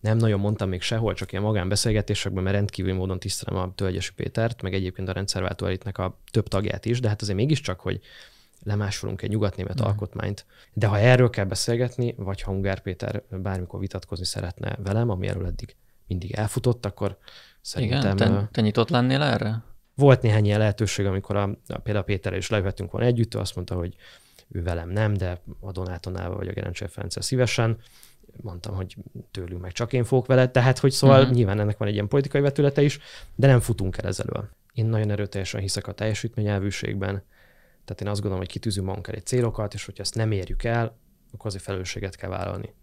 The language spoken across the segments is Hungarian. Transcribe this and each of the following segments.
nem nagyon mondtam még sehol, csak ilyen magánbeszélgetésekben, mert rendkívül módon tisztelem a Tölgyesi Pétert, meg egyébként a rendszerváltó elitnek a több tagját is, de hát azért mégiscsak, hogy lemásolunk egy nyugatnémet német mhm. alkotmányt. De ha erről kell beszélgetni, vagy ha Ungár Péter bármikor vitatkozni szeretne velem, ami erről eddig mindig elfutott, akkor szerintem... Igen, te, te nyitott lennél erre? Volt néhány ilyen lehetőség, amikor a, a például Péterrel is leülhetünk volna együtt, ő azt mondta, hogy ő velem nem, de a Donátonával vagy a Gerencsér Ferenccel szívesen mondtam, hogy tőlünk meg csak én fogok vele, tehát hogy szóval uh-huh. nyilván ennek van egy ilyen politikai vetülete is, de nem futunk el ezelől. Én nagyon erőteljesen hiszek a teljesítményelvűségben, tehát én azt gondolom, hogy kitűzünk magunk egy célokat, és hogyha ezt nem érjük el, akkor azért felelősséget kell vállalni.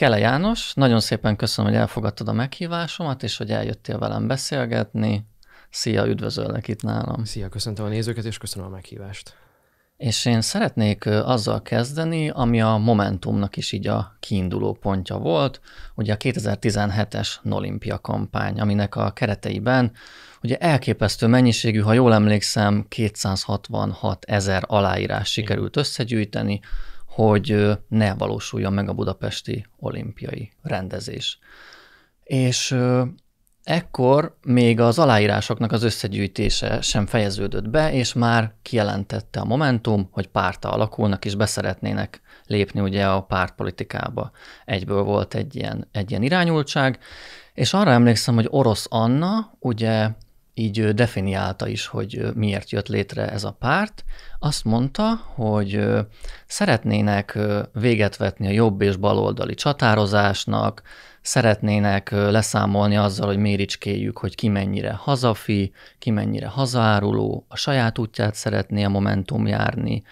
Kele János, nagyon szépen köszönöm, hogy elfogadtad a meghívásomat, és hogy eljöttél velem beszélgetni. Szia, üdvözöllek itt nálam. Szia, köszöntöm a nézőket, és köszönöm a meghívást. És én szeretnék azzal kezdeni, ami a Momentumnak is így a kiinduló pontja volt, ugye a 2017-es Nolimpia kampány, aminek a kereteiben ugye elképesztő mennyiségű, ha jól emlékszem, 266 ezer aláírás sikerült összegyűjteni, hogy ne valósuljon meg a budapesti olimpiai rendezés. És ekkor még az aláírásoknak az összegyűjtése sem fejeződött be, és már kijelentette a Momentum, hogy párta alakulnak, és beszeretnének lépni ugye a pártpolitikába. Egyből volt egy ilyen, egy ilyen irányultság, és arra emlékszem, hogy Orosz Anna, ugye így definiálta is, hogy miért jött létre ez a párt. Azt mondta, hogy szeretnének véget vetni a jobb és baloldali csatározásnak, szeretnének leszámolni azzal, hogy méricskéjük, hogy ki mennyire hazafi, ki mennyire hazáruló, a saját útját szeretné a Momentum járni,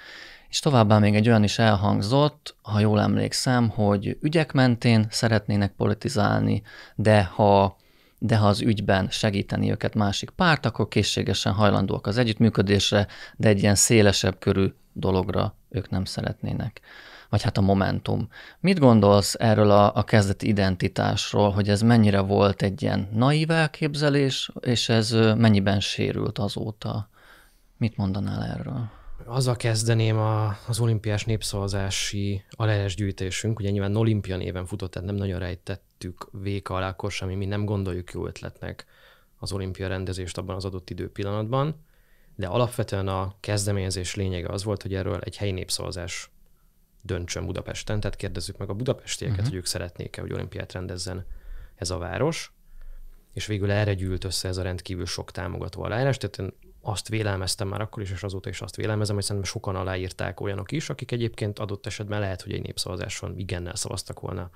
és továbbá még egy olyan is elhangzott, ha jól emlékszem, hogy ügyek mentén szeretnének politizálni, de ha de ha az ügyben segíteni őket másik párt, akkor készségesen hajlandóak az együttműködésre, de egy ilyen szélesebb körű dologra ők nem szeretnének. Vagy hát a Momentum. Mit gondolsz erről a, a kezdeti identitásról, hogy ez mennyire volt egy ilyen naív elképzelés, és ez mennyiben sérült azóta? Mit mondanál erről? azzal kezdeném a, az olimpiás népszavazási aleles gyűjtésünk. Ugye nyilván olimpia néven futott, tehát nem nagyon rejtettük véka alá akkor sem, mi nem gondoljuk jó ötletnek az olimpia rendezést abban az adott időpillanatban, de alapvetően a kezdeményezés lényege az volt, hogy erről egy helyi népszavazás döntsön Budapesten, tehát kérdezzük meg a budapestieket, uh-huh. hogy ők szeretnék-e, hogy olimpiát rendezzen ez a város, és végül erre gyűlt össze ez a rendkívül sok támogató aláírás, tehát én azt vélelmeztem már akkor is, és azóta is azt vélelmezem, hogy szerintem sokan aláírták olyanok is, akik egyébként adott esetben lehet, hogy egy népszavazáson igennel szavaztak volna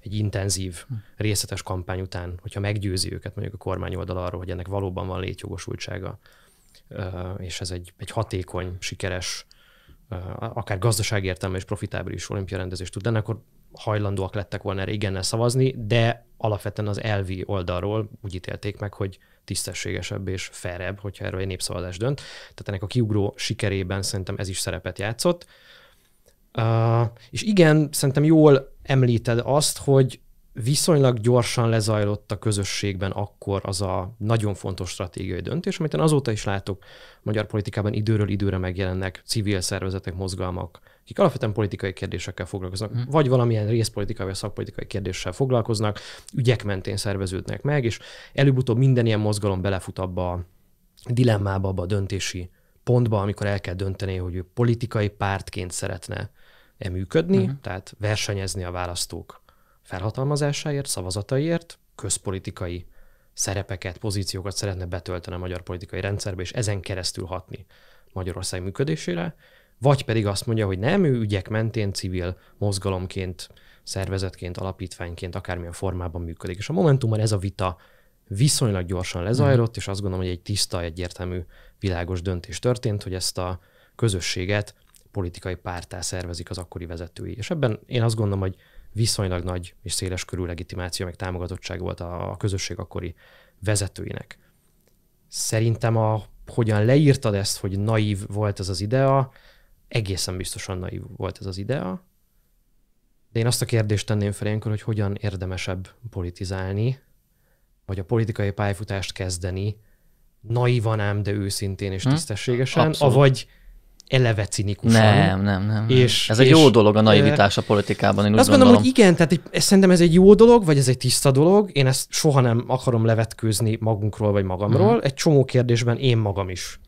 egy intenzív, hm. részletes kampány után, hogyha meggyőzi őket mondjuk a kormány oldal arról, hogy ennek valóban van létjogosultsága, és ez egy, egy hatékony, sikeres, akár gazdasági értelme és profitábilis olimpia rendezést tud lenni, akkor hajlandóak lettek volna erre igennel szavazni, de alapvetően az elvi oldalról úgy ítélték meg, hogy tisztességesebb és ferebb, hogyha erről egy népszavazás dönt. Tehát ennek a kiugró sikerében szerintem ez is szerepet játszott. Uh, és igen, szerintem jól említed azt, hogy viszonylag gyorsan lezajlott a közösségben akkor az a nagyon fontos stratégiai döntés, amit én azóta is látok magyar politikában időről időre megjelennek civil szervezetek, mozgalmak, akik alapvetően politikai kérdésekkel foglalkoznak, mm. vagy valamilyen részpolitikai vagy szakpolitikai kérdéssel foglalkoznak, ügyek mentén szerveződnek meg, és előbb-utóbb minden ilyen mozgalom belefut abba a dilemmába, abba a döntési pontba, amikor el kell dönteni, hogy ő politikai pártként szeretne -e működni, mm. tehát versenyezni a választók felhatalmazásáért, szavazataiért, közpolitikai szerepeket, pozíciókat szeretne betölteni a magyar politikai rendszerbe, és ezen keresztül hatni Magyarország működésére, vagy pedig azt mondja, hogy nem, ő ügyek mentén civil mozgalomként, szervezetként, alapítványként, akármilyen formában működik. És a Momentumban ez a vita viszonylag gyorsan lezajlott, mm. és azt gondolom, hogy egy tiszta, egyértelmű, világos döntés történt, hogy ezt a közösséget politikai pártá szervezik az akkori vezetői. És ebben én azt gondolom, hogy viszonylag nagy és széles körű legitimáció, meg támogatottság volt a közösség akkori vezetőinek. Szerintem a, hogyan leírtad ezt, hogy naív volt ez az idea, egészen biztosan naív volt ez az idea, de én azt a kérdést tenném fel ilyenkor, hogy hogyan érdemesebb politizálni, vagy a politikai pályafutást kezdeni naivan, ám, de őszintén és hm? tisztességesen, Abszolút. avagy eleve cinikusan. Nem, nem, nem. És, ez és, egy jó dolog a naivitás a politikában, én úgy Azt gondolom, hogy igen, tehát egy, szerintem ez egy jó dolog, vagy ez egy tiszta dolog, én ezt soha nem akarom levetkőzni magunkról vagy magamról, mm. egy csomó kérdésben én magam is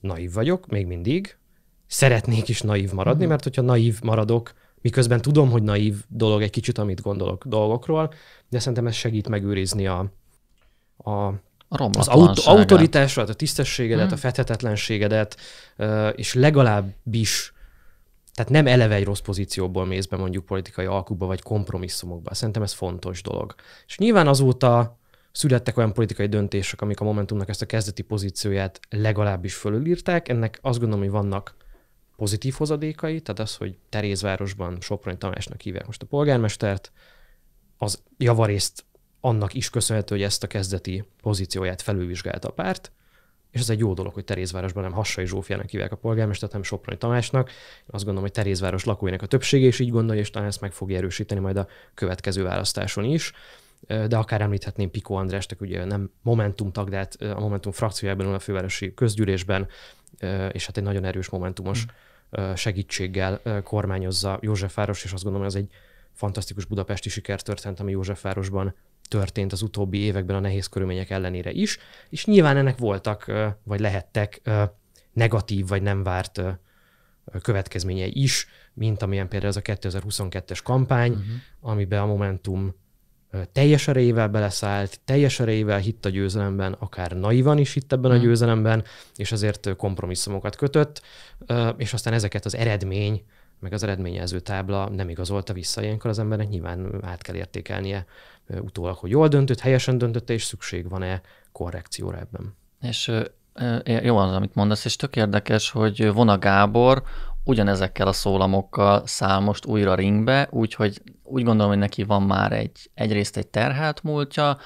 naív vagyok, még mindig, szeretnék is naív maradni, uh-huh. mert hogyha naív maradok, miközben tudom, hogy naív dolog egy kicsit, amit gondolok dolgokról, de szerintem ez segít megőrizni a, a, a az aut- autoritásodat, hát a tisztességedet, uh-huh. a fethetetlenségedet, és legalábbis tehát nem eleve egy rossz pozícióból mész be mondjuk politikai alkuba vagy kompromisszumokba. Szerintem ez fontos dolog. És nyilván azóta születtek olyan politikai döntések, amik a Momentumnak ezt a kezdeti pozícióját legalábbis fölülírták. Ennek azt gondolom, hogy vannak pozitív hozadékai, tehát az, hogy Terézvárosban Soproni Tamásnak hívják most a polgármestert, az javarészt annak is köszönhető, hogy ezt a kezdeti pozícióját felülvizsgálta a párt, és ez egy jó dolog, hogy Terézvárosban nem Hassai Zsófiának hívják a polgármestert, hanem Soproni Tamásnak. Én azt gondolom, hogy Terézváros lakóinak a többsége is így gondolja, és talán ezt meg fogja erősíteni majd a következő választáson is de akár említhetném Piko Andrást, aki ugye nem Momentum tag, de hát a Momentum frakciójában a fővárosi közgyűlésben, és hát egy nagyon erős momentumos mm segítséggel kormányozza Józsefváros, és azt gondolom, hogy ez egy fantasztikus budapesti sikertörténet, ami Józsefvárosban történt az utóbbi években a nehéz körülmények ellenére is, és nyilván ennek voltak, vagy lehettek negatív, vagy nem várt következményei is, mint amilyen például ez a 2022-es kampány, uh-huh. amiben a Momentum teljes erejével beleszállt, teljes erejével hitt a győzelemben, akár naivan is hitt ebben a mhm. győzelemben, és azért kompromisszumokat kötött, és aztán ezeket az eredmény, meg az eredményező tábla nem igazolta vissza. Ilyenkor az embernek nyilván át kell értékelnie utólag, hogy jól döntött, helyesen döntötte, és szükség van-e korrekcióra ebben. És jó az, amit mondasz, és tök érdekes, hogy Vona Gábor ugyanezekkel a szólamokkal száll most újra ringbe, úgyhogy úgy gondolom, hogy neki van már egy, egyrészt egy terhelt múltja,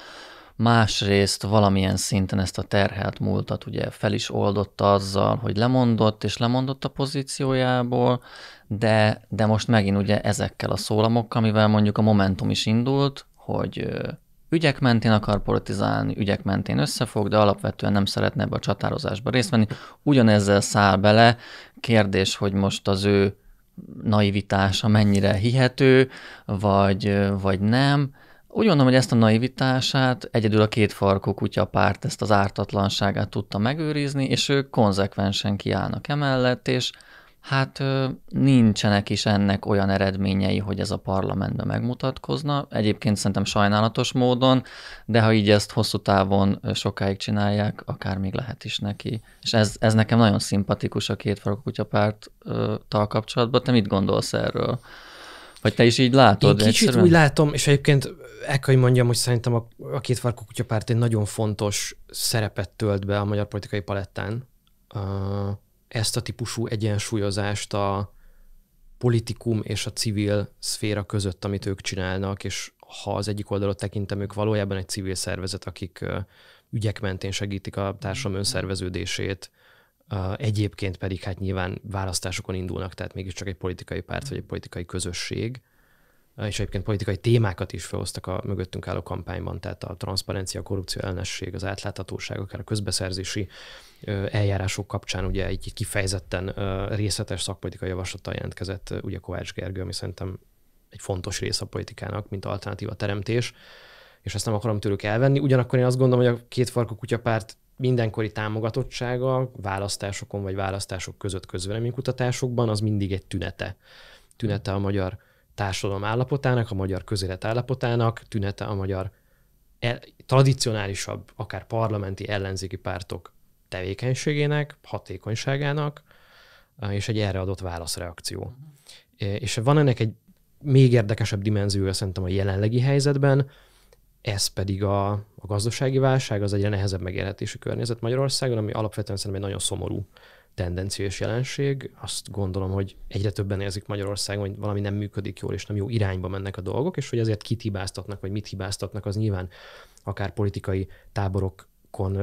másrészt valamilyen szinten ezt a terhelt múltat ugye fel is oldotta azzal, hogy lemondott, és lemondott a pozíciójából, de, de most megint ugye ezekkel a szólamokkal, amivel mondjuk a Momentum is indult, hogy ügyek mentén akar politizálni, ügyek mentén összefog, de alapvetően nem szeretne ebbe a csatározásba részt venni. Ugyanezzel száll bele, kérdés, hogy most az ő naivitása mennyire hihető, vagy, vagy nem. Úgy gondolom, hogy ezt a naivitását egyedül a két farkú kutya párt ezt az ártatlanságát tudta megőrizni, és ők konzekvensen kiállnak emellett, és Hát nincsenek is ennek olyan eredményei, hogy ez a parlamentben megmutatkozna. Egyébként szerintem sajnálatos módon, de ha így ezt hosszú távon sokáig csinálják, akár még lehet is neki. És ez, ez nekem nagyon szimpatikus a két farok kutyapárttal kapcsolatban. Te mit gondolsz erről? Vagy te is így látod? Én kicsit egyszerűen? úgy látom, és egyébként el kell, hogy mondjam, hogy szerintem a, a két farkú kutyapárt egy nagyon fontos szerepet tölt be a magyar politikai palettán. Uh ezt a típusú egyensúlyozást a politikum és a civil szféra között, amit ők csinálnak, és ha az egyik oldalot tekintem, ők valójában egy civil szervezet, akik ügyek mentén segítik a társadalom mhm. önszerveződését, egyébként pedig hát nyilván választásokon indulnak, tehát mégiscsak egy politikai párt vagy egy mhm. politikai közösség, és egyébként politikai témákat is felhoztak a mögöttünk álló kampányban, tehát a transzparencia, a korrupció ellenesség, az átláthatóság, akár a közbeszerzési eljárások kapcsán ugye egy kifejezetten részletes szakpolitikai javaslattal jelentkezett ugye Kovács Gergő, ami szerintem egy fontos rész a politikának, mint alternatíva teremtés, és ezt nem akarom tőlük elvenni. Ugyanakkor én azt gondolom, hogy a két farkú kutyapárt mindenkori támogatottsága választásokon vagy választások között közvéleménykutatásokban az mindig egy tünete. Tünete a magyar társadalom állapotának, a magyar közélet állapotának, tünete a magyar el, tradicionálisabb, akár parlamenti ellenzéki pártok tevékenységének, hatékonyságának, és egy erre adott válaszreakció. Uh-huh. És van ennek egy még érdekesebb dimenziója szerintem a jelenlegi helyzetben, ez pedig a, a gazdasági válság, az egyre nehezebb megélhetési környezet Magyarországon, ami alapvetően szerintem egy nagyon szomorú tendenció és jelenség. Azt gondolom, hogy egyre többen érzik Magyarországon, hogy valami nem működik jól, és nem jó irányba mennek a dolgok, és hogy ezért kit hibáztatnak, vagy mit hibáztatnak, az nyilván akár politikai táborokon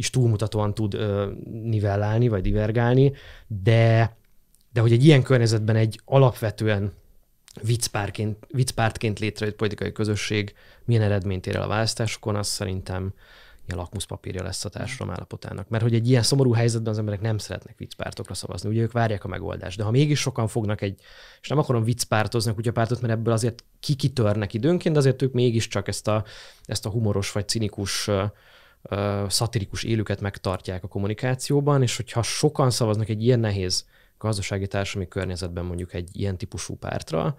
is túlmutatóan tud ö, nivellálni, vagy divergálni, de, de hogy egy ilyen környezetben egy alapvetően viccpártként, viccpártként létrejött politikai közösség milyen eredményt ér el a választásokon, az szerintem ilyen lakmuszpapírja lesz a társadalom állapotának. Mert hogy egy ilyen szomorú helyzetben az emberek nem szeretnek viccpártokra szavazni, ugye ők várják a megoldást. De ha mégis sokan fognak egy, és nem akarom viccpártozni a pártot, mert ebből azért kikitörnek időnként, de azért ők mégiscsak ezt a, ezt a humoros vagy cinikus szatirikus élüket megtartják a kommunikációban, és hogyha sokan szavaznak egy ilyen nehéz gazdasági társadalmi környezetben mondjuk egy ilyen típusú pártra,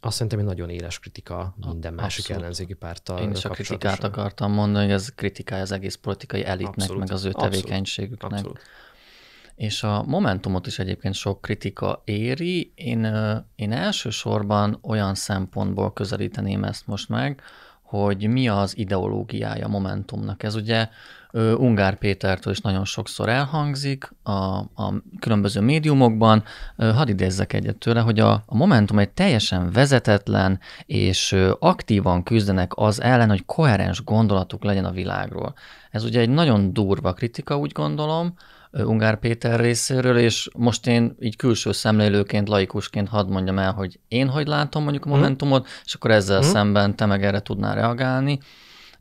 azt szerintem egy nagyon éles kritika minden a, másik Abszolút. ellenzéki párttal. Én is a kritikát akartam mondani, hogy ez kritikája az egész politikai elitnek, Abszolút. meg az ő tevékenységüknek. És a Momentumot is egyébként sok kritika éri. Én, én elsősorban olyan szempontból közelíteném ezt most meg, hogy mi az ideológiája Momentumnak. Ez ugye Ungár Pétertől is nagyon sokszor elhangzik a, a különböző médiumokban. Hadd idézzek egyet tőle, hogy a, a Momentum egy teljesen vezetetlen és aktívan küzdenek az ellen, hogy koherens gondolatuk legyen a világról. Ez ugye egy nagyon durva kritika, úgy gondolom, Ungár Péter részéről, és most én így külső szemlélőként, laikusként hadd mondjam el, hogy én hogy látom mondjuk a mhm. Momentumot, mm. és akkor ezzel mm. szemben te meg erre tudnál reagálni.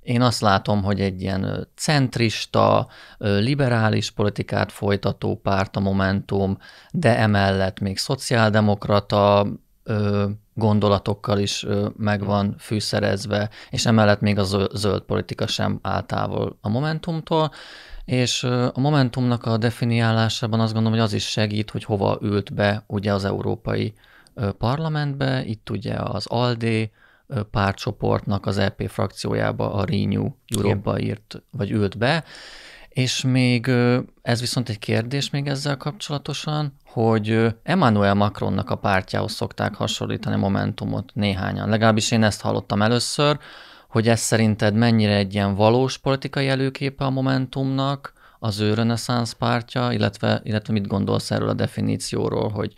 Én azt látom, hogy egy ilyen centrista, liberális politikát folytató párt a Momentum, de emellett még szociáldemokrata gondolatokkal is meg mhm. van fűszerezve, és emellett még a zöld politika sem áll távol a Momentumtól, és a momentumnak a definiálásában azt gondolom, hogy az is segít, hogy hova ült be ugye az Európai Parlamentbe, itt ugye az ALDE párcsoportnak az EP frakciójába a Renew Európa írt, vagy ült be, és még ez viszont egy kérdés még ezzel kapcsolatosan, hogy Emmanuel Macronnak a pártjához szokták hasonlítani Momentumot néhányan. Legalábbis én ezt hallottam először, hogy ez szerinted mennyire egy ilyen valós politikai előképe a Momentumnak, az ő reneszánsz pártja, illetve, illetve mit gondolsz erről a definícióról, hogy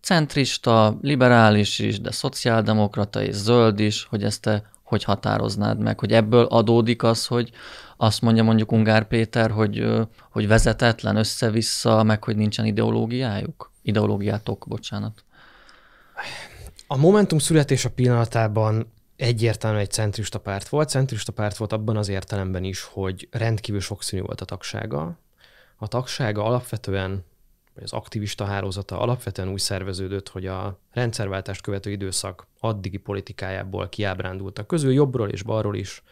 centrista, liberális is, de szociáldemokrata és zöld is, hogy ezt te hogy határoznád meg, hogy ebből adódik az, hogy azt mondja mondjuk Ungár Péter, hogy, hogy vezetetlen össze-vissza, meg hogy nincsen ideológiájuk? Ideológiátok, bocsánat. A Momentum születése pillanatában egyértelműen egy centrista párt volt. Centrista párt volt abban az értelemben is, hogy rendkívül sokszínű volt a tagsága. A tagsága alapvetően, vagy az aktivista hálózata alapvetően úgy szerveződött, hogy a rendszerváltást követő időszak addigi politikájából kiábrándultak közül, jobbról és balról is,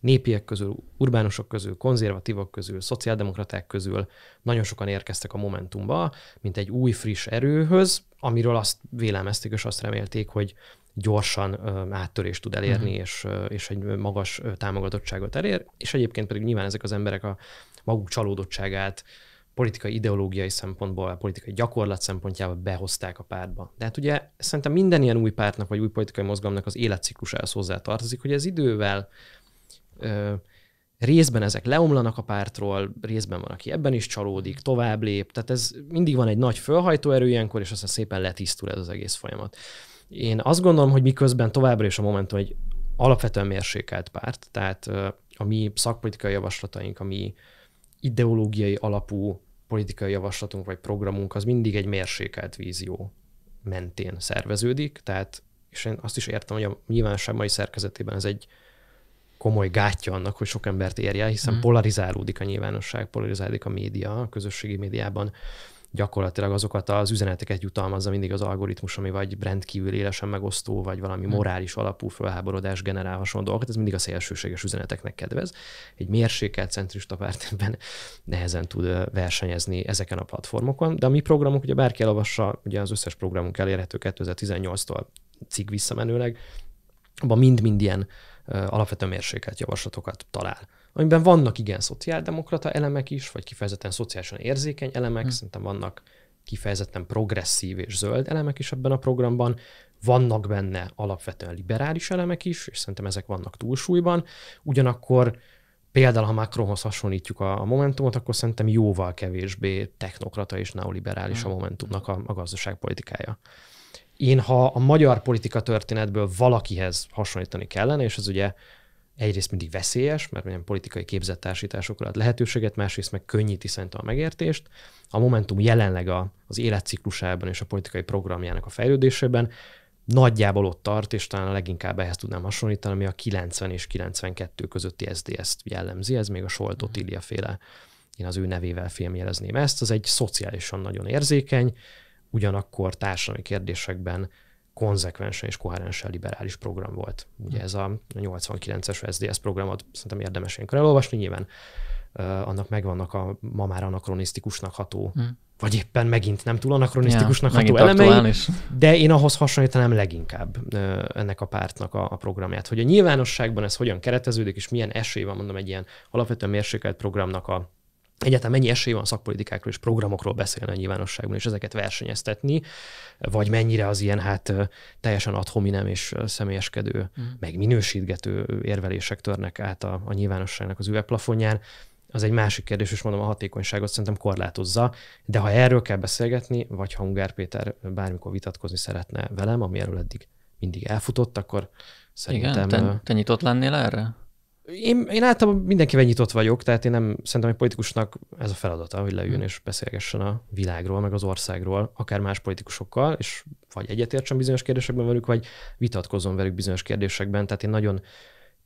népiek közül, urbánusok közül, konzervatívok közül, szociáldemokraták közül nagyon sokan érkeztek a Momentumba, mint egy új, friss erőhöz, amiről azt vélemezték és azt remélték, hogy gyorsan áttörést tud elérni, uh-huh. és, és egy magas támogatottságot elér, és egyébként pedig nyilván ezek az emberek a maguk csalódottságát politikai ideológiai szempontból, a politikai gyakorlat szempontjából behozták a pártba. De hát ugye szerintem minden ilyen új pártnak, vagy új politikai mozgalomnak az életciklusához hozzá tartozik, hogy ez idővel ö, részben ezek leomlanak a pártról, részben van, aki ebben is csalódik, tovább lép, tehát ez mindig van egy nagy fölhajtó erő ilyenkor, és aztán szépen letisztul ez az egész folyamat. Én azt gondolom, hogy miközben továbbra is a Momentum egy alapvetően mérsékelt párt, tehát a mi szakpolitikai javaslataink, a mi ideológiai alapú politikai javaslatunk vagy programunk az mindig egy mérsékelt vízió mentén szerveződik, tehát és én azt is értem, hogy a nyilvánosság mai szerkezetében ez egy komoly gátja annak, hogy sok embert érje, hiszen mm. polarizálódik a nyilvánosság, polarizálódik a média, a közösségi médiában gyakorlatilag azokat az üzeneteket jutalmazza mindig az algoritmus, ami vagy rendkívül élesen megosztó, vagy valami hmm. morális alapú felháborodás generál hasonló dolgokat, ez mindig a szélsőséges üzeneteknek kedvez. Egy mérsékelt centrista párt ebben nehezen tud versenyezni ezeken a platformokon, de a mi programunk, ugye bárki elolvassa, ugye az összes programunk elérhető 2018-tól cikk visszamenőleg, abban mind-mind ilyen alapvető mérsékelt javaslatokat talál amiben vannak igen szociáldemokrata elemek is, vagy kifejezetten szociálisan érzékeny elemek, hmm. szerintem vannak kifejezetten progresszív és zöld elemek is ebben a programban, vannak benne alapvetően liberális elemek is, és szerintem ezek vannak túlsúlyban, ugyanakkor például, ha Macronhoz hasonlítjuk a, Momentumot, akkor szerintem jóval kevésbé technokrata és neoliberális a hm. Momentumnak a, a gazdaságpolitikája. Én, ha a magyar politika történetből valakihez hasonlítani kellene, és ez ugye egyrészt mindig veszélyes, mert olyan politikai képzettársításokra ad lehetőséget, másrészt meg könnyíti szerintem a megértést. A Momentum jelenleg a, az életciklusában és a politikai programjának a fejlődésében nagyjából ott tart, és talán leginkább ehhez tudnám hasonlítani, ami a 90 és 92 közötti SZDSZ-t jellemzi, ez még a Solt Otilia mhm. féle, én az ő nevével filmjelezném ezt, az egy szociálisan nagyon érzékeny, ugyanakkor társadalmi kérdésekben konzekvensen és koherensen liberális program volt. Ugye ez a 89-es SZDSZ programot szerintem érdemes ilyenkor elolvasni, nyilván annak megvannak a ma már anakronisztikusnak ható, hmm. vagy éppen megint nem túl anakronisztikusnak ja, ható elemei, is. de én ahhoz hasonlítanám leginkább ennek a pártnak a, a programját, hogy a nyilvánosságban ez hogyan kereteződik, és milyen esély van mondom egy ilyen alapvetően mérsékelt programnak a egyáltalán mennyi esély van szakpolitikákról és programokról beszélni a nyilvánosságban, és ezeket versenyeztetni, vagy mennyire az ilyen hát teljesen adhominem és személyeskedő, mm. meg minősítgető érvelések törnek át a, a nyilvánosságnak az üvegplafonján, az egy másik kérdés, és mondom, a hatékonyságot szerintem korlátozza, de ha erről kell beszélgetni, vagy ha Ungár Péter bármikor vitatkozni szeretne velem, ami erről eddig mindig elfutott, akkor szerintem... Igen, te, te nyitott lennél erre? Én, én általában mindenkivel nyitott vagyok, tehát én nem szerintem egy politikusnak ez a feladata, hogy leüljön hmm. és beszélgessen a világról, meg az országról, akár más politikusokkal, és vagy egyetértsen bizonyos kérdésekben velük, vagy vitatkozom velük bizonyos kérdésekben. Tehát én nagyon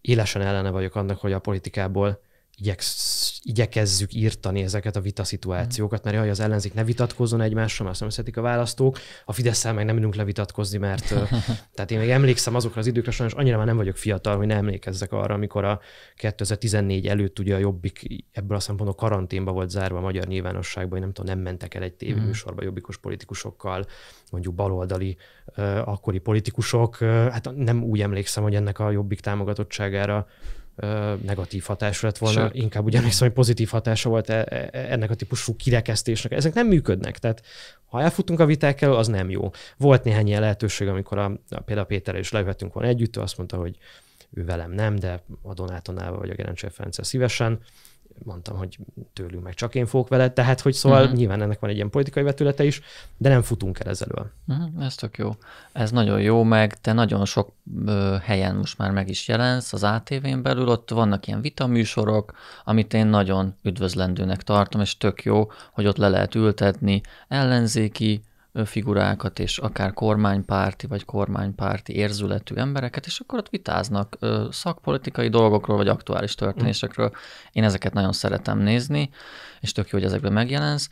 élesen ellene vagyok annak, hogy a politikából igyeksz, igyekezzük írtani ezeket a vitaszituációkat, mert jaj, az ellenzék ne vitatkozzon egymással, mert szemszedik a választók, a fidesz meg nem tudunk levitatkozni, mert tehát én még emlékszem azokra az időkre, sajnos annyira már nem vagyok fiatal, hogy ne emlékezzek arra, amikor a 2014 előtt ugye a Jobbik ebből a szempontból karanténba volt zárva a magyar nyilvánosságban, hogy nem tudom, nem mentek el egy mhm. tévéműsorba jobbikos politikusokkal, mondjuk baloldali akkori politikusok. Hát nem úgy emlékszem, hogy ennek a Jobbik támogatottságára negatív hatás lett volna, Sőt. inkább ugyanis, hogy pozitív hatása volt e, e, e, ennek a típusú kirekesztésnek. Ezek nem működnek, tehát ha elfutunk a viták elől, az nem jó. Volt néhány ilyen lehetőség, amikor a, a például Péterrel is leülhetünk volna együtt, ő azt mondta, hogy ő velem nem, de a Donátonával vagy a Gerencsér Ferenccel szívesen mondtam, hogy tőlünk meg csak én fogok vele, tehát hogy szóval uh-huh. nyilván ennek van egy ilyen politikai vetülete is, de nem futunk el ezelől. Uh-huh, mhm, ez tök jó. Ez nagyon jó, meg te nagyon sok ö, helyen most már meg is jelensz az ATV-n belül, ott vannak ilyen vitaműsorok, amit én nagyon üdvözlendőnek tartom, és tök jó, hogy ott le lehet ültetni ellenzéki figurákat, és akár kormánypárti vagy kormánypárti érzületű embereket, és akkor ott vitáznak szakpolitikai dolgokról, vagy aktuális történésekről. Én ezeket nagyon szeretem nézni, és tök jó, hogy ezekben megjelensz.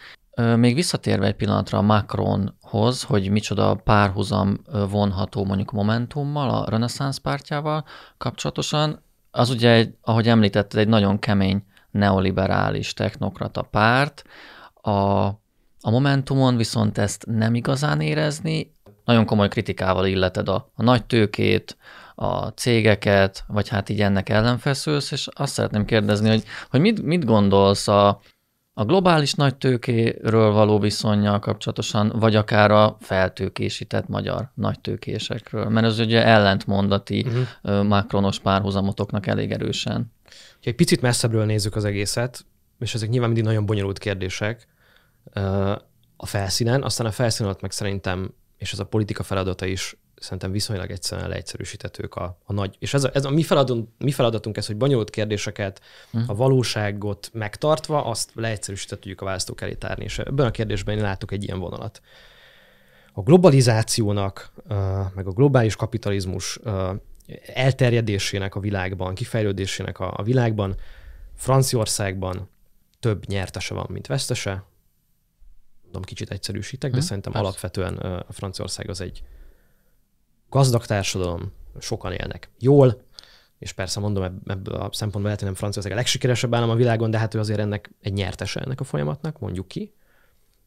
Még visszatérve egy pillanatra a Macronhoz, hogy micsoda párhuzam vonható mondjuk Momentummal, a reneszánsz pártjával kapcsolatosan, az ugye, egy, ahogy említetted, egy nagyon kemény neoliberális technokrata párt, a a Momentumon viszont ezt nem igazán érezni, nagyon komoly kritikával illeted a, a nagy tőkét, a cégeket, vagy hát így ennek feszülsz, és azt szeretném kérdezni, hogy, hogy mit, mit gondolsz a, a globális nagy tőkéről való viszonyjal kapcsolatosan, vagy akár a feltőkésített magyar nagy tőkésekről? Mert ez ugye ellentmondati uh-huh. Mhm. makronos párhuzamotoknak elég erősen. Ha egy picit messzebbről nézzük az egészet, és ezek nyilván mindig nagyon bonyolult kérdések, a felszínen, aztán a felszínen alatt meg szerintem, és ez a politika feladata is szerintem viszonylag egyszerűen leegyszerűsítetők a, a nagy. És ez a, ez a mi, feladatunk, mi feladatunk ez, hogy bonyolult kérdéseket, hm. a valóságot megtartva, azt leegyszerűsített a választók elé tárni. És ebben a kérdésben én látok egy ilyen vonalat. A globalizációnak, meg a globális kapitalizmus elterjedésének a világban, kifejlődésének a, a világban, Franciaországban több nyertese van, mint vesztese, tudom, kicsit egyszerűsítek, de hmm, szerintem persze. alapvetően Franciaország az egy gazdag társadalom, sokan élnek jól, és persze mondom, ebből a szempontból lehet, hogy nem Franciaország a legsikeresebb állam a világon, de hát ő azért ennek egy nyertese ennek a folyamatnak, mondjuk ki.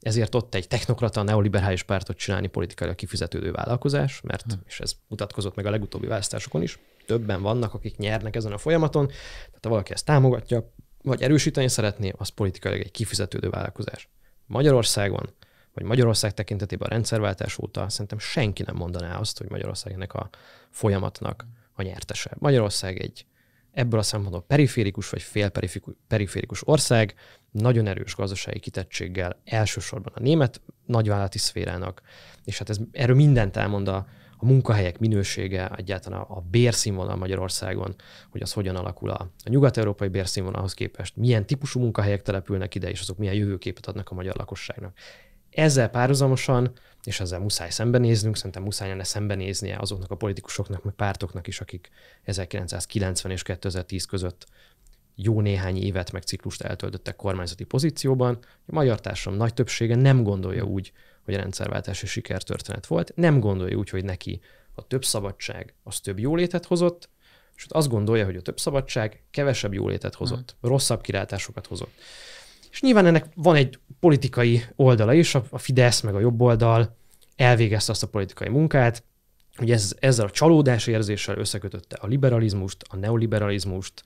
Ezért ott egy technokrata, neoliberális pártot csinálni politikailag kifizetődő vállalkozás, mert, hmm. és ez mutatkozott meg a legutóbbi választásokon is, többen vannak, akik nyernek ezen a folyamaton, tehát ha valaki ezt támogatja, vagy erősíteni szeretné, az politikailag egy kifizetődő vállalkozás. Magyarországon, vagy Magyarország tekintetében a rendszerváltás óta szerintem senki nem mondaná azt, hogy Magyarország ennek a folyamatnak a nyertese. Magyarország egy ebből a szempontból periférikus vagy félperiférikus ország, nagyon erős gazdasági kitettséggel elsősorban a német nagyvállalati szférának, és hát ez, erről mindent elmond a, a munkahelyek minősége, egyáltalán a, a bérszínvonal Magyarországon, hogy az hogyan alakul a, a nyugat-európai bérszínvonalhoz képest, milyen típusú munkahelyek települnek ide, és azok milyen jövőképet adnak a magyar lakosságnak. Ezzel párhuzamosan, és ezzel muszáj szembenéznünk, szerintem muszáj lenne szembenéznie azoknak a politikusoknak, meg pártoknak is, akik 1990 és 2010 között jó néhány évet meg ciklust eltöltöttek kormányzati pozícióban. A magyar társadalom nagy többsége nem gondolja úgy, hogy rendszerváltási sikertörténet volt, nem gondolja úgy, hogy neki a több szabadság az több jólétet hozott, és azt gondolja, hogy a több szabadság kevesebb jólétet hozott, mm. rosszabb kilátásokat hozott. És nyilván ennek van egy politikai oldala is, a Fidesz meg a jobb oldal elvégezte azt a politikai munkát, hogy ez, ezzel a csalódás érzéssel összekötötte a liberalizmust, a neoliberalizmust,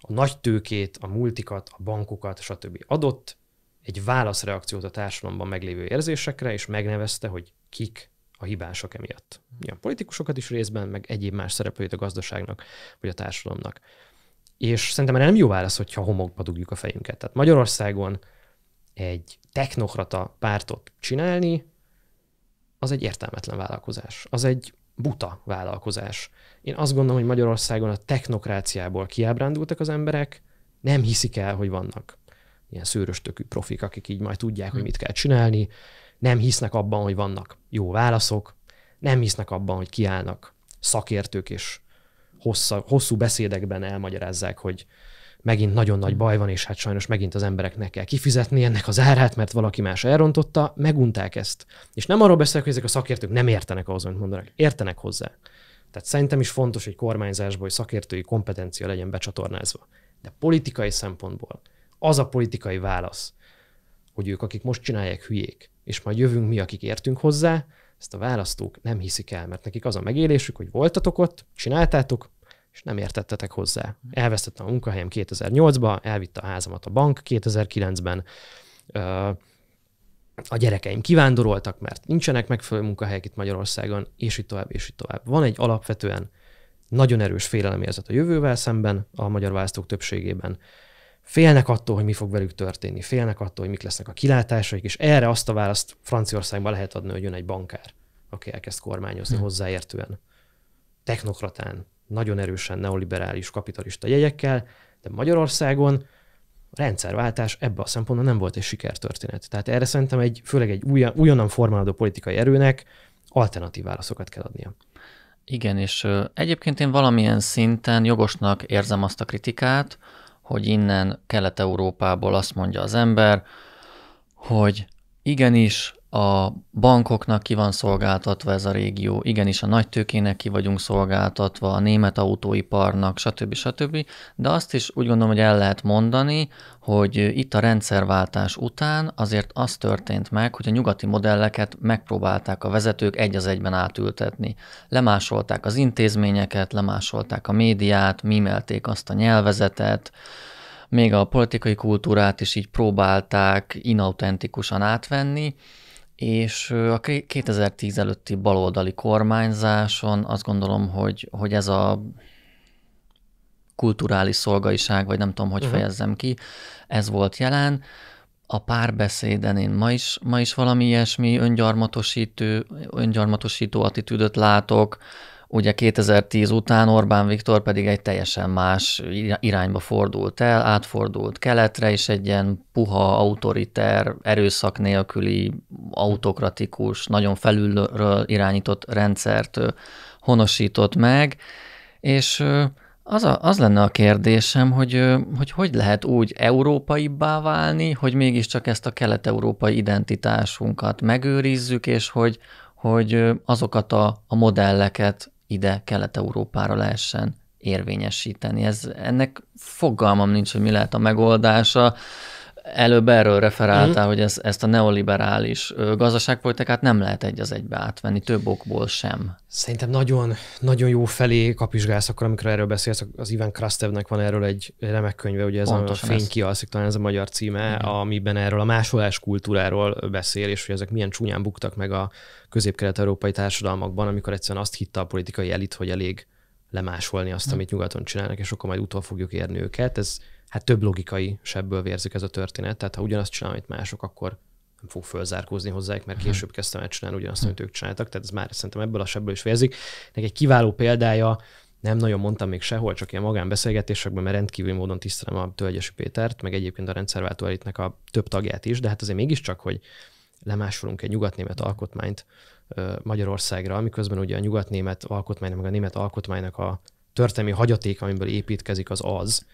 a nagy tőkét, a multikat, a bankokat, stb. Adott egy válaszreakciót a társadalomban meglévő érzésekre, és megnevezte, hogy kik a hibások emiatt. A politikusokat is részben, meg egyéb más szereplőit a gazdaságnak, vagy a társadalomnak. És szerintem erre nem jó válasz, hogyha homokba dugjuk a fejünket. Tehát Magyarországon egy technokrata pártot csinálni, az egy értelmetlen vállalkozás. Az egy buta vállalkozás. Én azt gondolom, hogy Magyarországon a technokráciából kiábrándultak az emberek, nem hiszik el, hogy vannak ilyen szőröstökű profik, akik így majd tudják, hmm. hogy mit kell csinálni, nem hisznek abban, hogy vannak jó válaszok, nem hisznek abban, hogy kiállnak szakértők és hossza, hosszú beszédekben elmagyarázzák, hogy megint nagyon nagy baj van, és hát sajnos megint az embereknek kell kifizetni ennek az árát, mert valaki más elrontotta, megunták ezt. És nem arról beszélek, hogy ezek a szakértők nem értenek ahhoz, amit mondanak, értenek hozzá. Tehát szerintem is fontos, hogy kormányzásból hogy szakértői kompetencia legyen becsatornázva. De politikai szempontból az a politikai válasz, hogy ők, akik most csinálják, hülyék, és majd jövünk mi, akik értünk hozzá, ezt a választók nem hiszik el, mert nekik az a megélésük, hogy voltatok ott, csináltátok, és nem értettetek hozzá. Elvesztettem a munkahelyem 2008-ban, elvitte a házamat a bank 2009-ben, a gyerekeim kivándoroltak, mert nincsenek megfelelő munkahelyek itt Magyarországon, és itt tovább, és itt tovább. Van egy alapvetően nagyon erős félelemérzet a jövővel szemben a magyar választók többségében. Félnek attól, hogy mi fog velük történni, félnek attól, hogy mik lesznek a kilátásaik, és erre azt a választ Franciaországban lehet adni, hogy jön egy bankár, aki elkezd kormányozni hmm. hozzáértően. Technokratán, nagyon erősen neoliberális kapitalista jegyekkel, de Magyarországon rendszerváltás ebbe a szempontból nem volt egy sikertörténet. Tehát erre szerintem egy, főleg egy újonnan formálódó politikai erőnek alternatív válaszokat kell adnia. Igen, és egyébként én valamilyen szinten jogosnak érzem azt a kritikát, hogy innen Kelet-Európából azt mondja az ember, hogy igenis, a bankoknak ki van szolgáltatva ez a régió, igenis a tőkének ki vagyunk szolgáltatva, a német autóiparnak, stb. stb. De azt is úgy gondolom, hogy el lehet mondani, hogy itt a rendszerváltás után azért az történt meg, hogy a nyugati modelleket megpróbálták a vezetők egy az egyben átültetni. Lemásolták az intézményeket, lemásolták a médiát, mimelték azt a nyelvezetet, még a politikai kultúrát is így próbálták inautentikusan átvenni, és a 2010 előtti baloldali kormányzáson azt gondolom, hogy, hogy ez a kulturális szolgaiság, vagy nem tudom, hogy uh-huh. fejezzem ki, ez volt jelen. A párbeszéden én ma is, ma is valami ilyesmi öngyarmatosító, öngyarmatosító attitűdöt látok, Ugye 2010 után Orbán Viktor pedig egy teljesen más irányba fordult el, átfordult keletre, és egy ilyen puha, autoriter, erőszak nélküli, autokratikus, nagyon felülről irányított rendszert honosított meg, és az, a, az lenne a kérdésem, hogy, hogy hogy lehet úgy európaibbá válni, hogy mégiscsak ezt a kelet-európai identitásunkat megőrizzük, és hogy, hogy azokat a, a modelleket ide Kelet-Európára lehessen érvényesíteni. Ez, ennek fogalmam nincs, hogy mi lehet a megoldása előbb erről referáltál, uh-huh. hogy ez, ezt a neoliberális gazdaságpolitikát nem lehet egy az egybe átvenni, több okból sem. Szerintem nagyon, nagyon jó felé kapizsgálsz akkor, amikor erről beszélsz. Az Ivan Krastevnek van erről egy remek könyve, ugye ez Pontosan a Fény kialszik, talán ez a magyar címe, uh-huh. amiben erről a másolás kultúráról beszél, és hogy ezek milyen csúnyán buktak meg a közép-kelet-európai társadalmakban, amikor egyszerűen azt hitte a politikai elit, hogy elég lemásolni azt, mhm. amit nyugaton csinálnak, és akkor majd utol fogjuk érni őket. Ez hát több logikai sebből vérzik ez a történet. Tehát ha ugyanazt csinál, amit mások, akkor nem fog fölzárkózni hozzájuk, mert mhm. később kezdtem el csinálni ugyanazt, amit mhm. ők csináltak, tehát ez már szerintem ebből a sebből is vérzik. Nek egy kiváló példája, nem nagyon mondtam még sehol, csak ilyen magánbeszélgetésekben, mert rendkívül módon tisztelem a Tölgyesi Pétert, meg egyébként a rendszerváltó elitnek a több tagját is, de hát azért mégiscsak, hogy lemásolunk egy nyugatnémet alkotmányt Magyarországra, miközben ugye a nyugatnémet alkotmány, meg a német alkotmánynak a történelmi hagyaték, amiből építkezik, az az,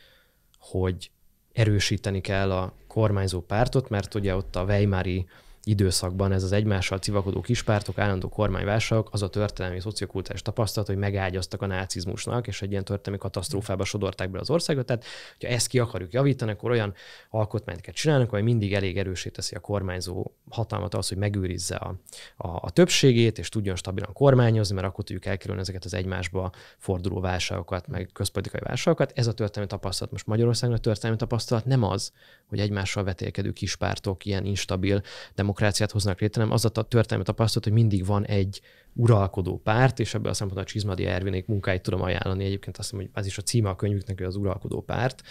hogy erősíteni kell a kormányzó pártot, mert ugye ott a Weimari időszakban ez az egymással civakodó kispártok, állandó kormányválságok, az a történelmi szociokultúrás tapasztalat, hogy megágyaztak a nácizmusnak, és egy ilyen történelmi katasztrófába sodorták be az országot. Tehát, hogyha ezt ki akarjuk javítani, akkor olyan alkotmányt kell csinálnunk, ami mindig elég erősé teszi a kormányzó hatalmat az, hogy megőrizze a, a, a többségét, és tudjon stabilan kormányozni, mert akkor tudjuk elkerülni ezeket az egymásba forduló válságokat, meg közpolitikai válságokat. Ez a történelmi tapasztalat most Magyarországon a történelmi tapasztalat nem az, hogy egymással vetélkedő kis pártok ilyen instabil demokráciát hoznak létre, nem az a történelmi tapasztalat, hogy mindig van egy uralkodó párt, és ebből a szempontból a Csizmadi Ervinék munkáit tudom ajánlani. Egyébként azt hiszem, hogy az is a címe a könyvüknek, hogy az uralkodó párt,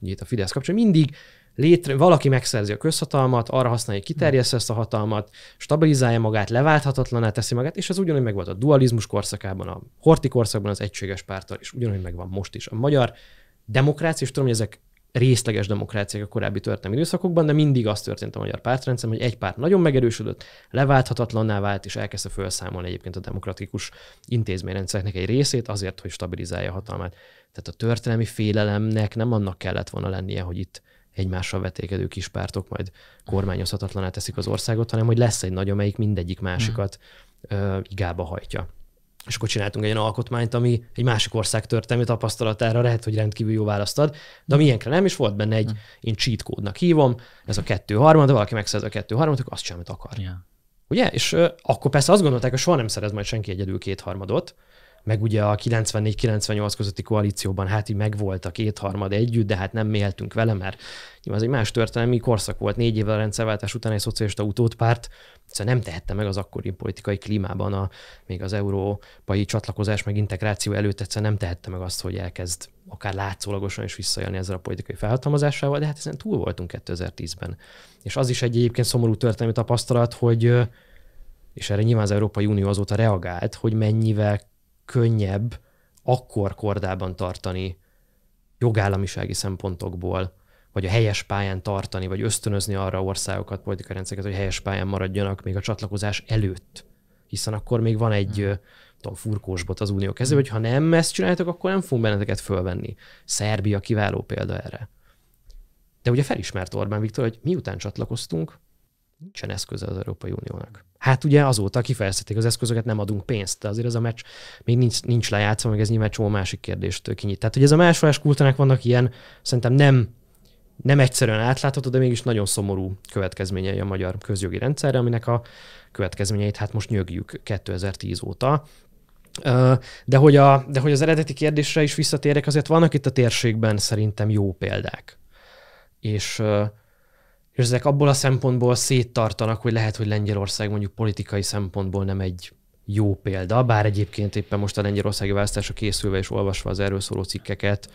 ugye itt a Fidesz kapcsolatban mindig létre, valaki megszerzi a közhatalmat, arra használja, hogy kiterjessze ezt a hatalmat, stabilizálja magát, leválthatatlaná teszi magát, és ez ugyanúgy megvolt a dualizmus korszakában, a horti korszakban az egységes párttal, és ugyanúgy megvan most is. A magyar demokrácia, és tudom, hogy ezek részleges demokráciák a korábbi történelmi időszakokban, de mindig az történt a magyar pártrendszer, hogy egy párt nagyon megerősödött, leválthatatlanná vált, és elkezdte felszámolni egyébként a demokratikus intézményrendszereknek egy részét azért, hogy stabilizálja a hatalmát. Tehát a történelmi félelemnek nem annak kellett volna lennie, hogy itt egymással vetékedő kis pártok majd kormányozhatatlaná teszik az országot, hanem hogy lesz egy nagy, amelyik mindegyik másikat hmm. igába hajtja és akkor csináltunk egy olyan alkotmányt, ami egy másik ország történelmi tapasztalatára lehet, hogy rendkívül jó választ ad, de a miénkre nem, is volt benne egy, hm. én cheat kódnak hívom, ez a kettő harmad, valaki megszerez a kettő harmad, akkor azt sem, amit akar. Yeah. Ugye? És uh, akkor persze azt gondolták, hogy soha nem szerez majd senki egyedül kétharmadot, meg ugye a 94-98 közötti koalícióban hát így megvolt a kétharmad együtt, de hát nem méltünk vele, mert nyilván az egy más történelmi korszak volt. Négy évvel a rendszerváltás után egy szocialista utódpárt szóval nem tehette meg az akkori politikai klímában, a, még az európai csatlakozás meg integráció előtt egyszerűen nem tehette meg azt, hogy elkezd akár látszólagosan is visszajönni ezzel a politikai felhatalmazásával, de hát ezen túl voltunk 2010-ben. És az is egy egyébként szomorú történelmi tapasztalat, hogy és erre nyilván az Európai Unió azóta reagált, hogy mennyivel könnyebb akkor kordában tartani jogállamisági szempontokból, vagy a helyes pályán tartani, vagy ösztönözni arra országokat, politikai rendszereket, hogy helyes pályán maradjanak még a csatlakozás előtt. Hiszen akkor még van egy hmm. tudom, furkósbot az unió kezében, hogy ha nem ezt csináljátok, akkor nem fogunk benneteket fölvenni. Szerbia kiváló példa erre. De ugye felismert Orbán Viktor, hogy miután csatlakoztunk, nincsen eszköze az Európai Uniónak. Hát ugye azóta kifejlesztették az eszközöket, nem adunk pénzt, de azért ez a meccs még nincs, nincs lejátszva, meg ez nyilván csomó másik kérdést kinyit. Tehát, hogy ez a másolás kultának vannak ilyen, szerintem nem nem egyszerűen átlátható, de mégis nagyon szomorú következményei a magyar közjogi rendszerre, aminek a következményeit hát most nyögjük 2010 óta. De hogy, a, de hogy az eredeti kérdésre is visszatérek, azért vannak itt a térségben szerintem jó példák. És és ezek abból a szempontból széttartanak, hogy lehet, hogy Lengyelország mondjuk politikai szempontból nem egy jó példa, bár egyébként éppen most a lengyelországi választásra készülve és olvasva az erről szóló cikkeket,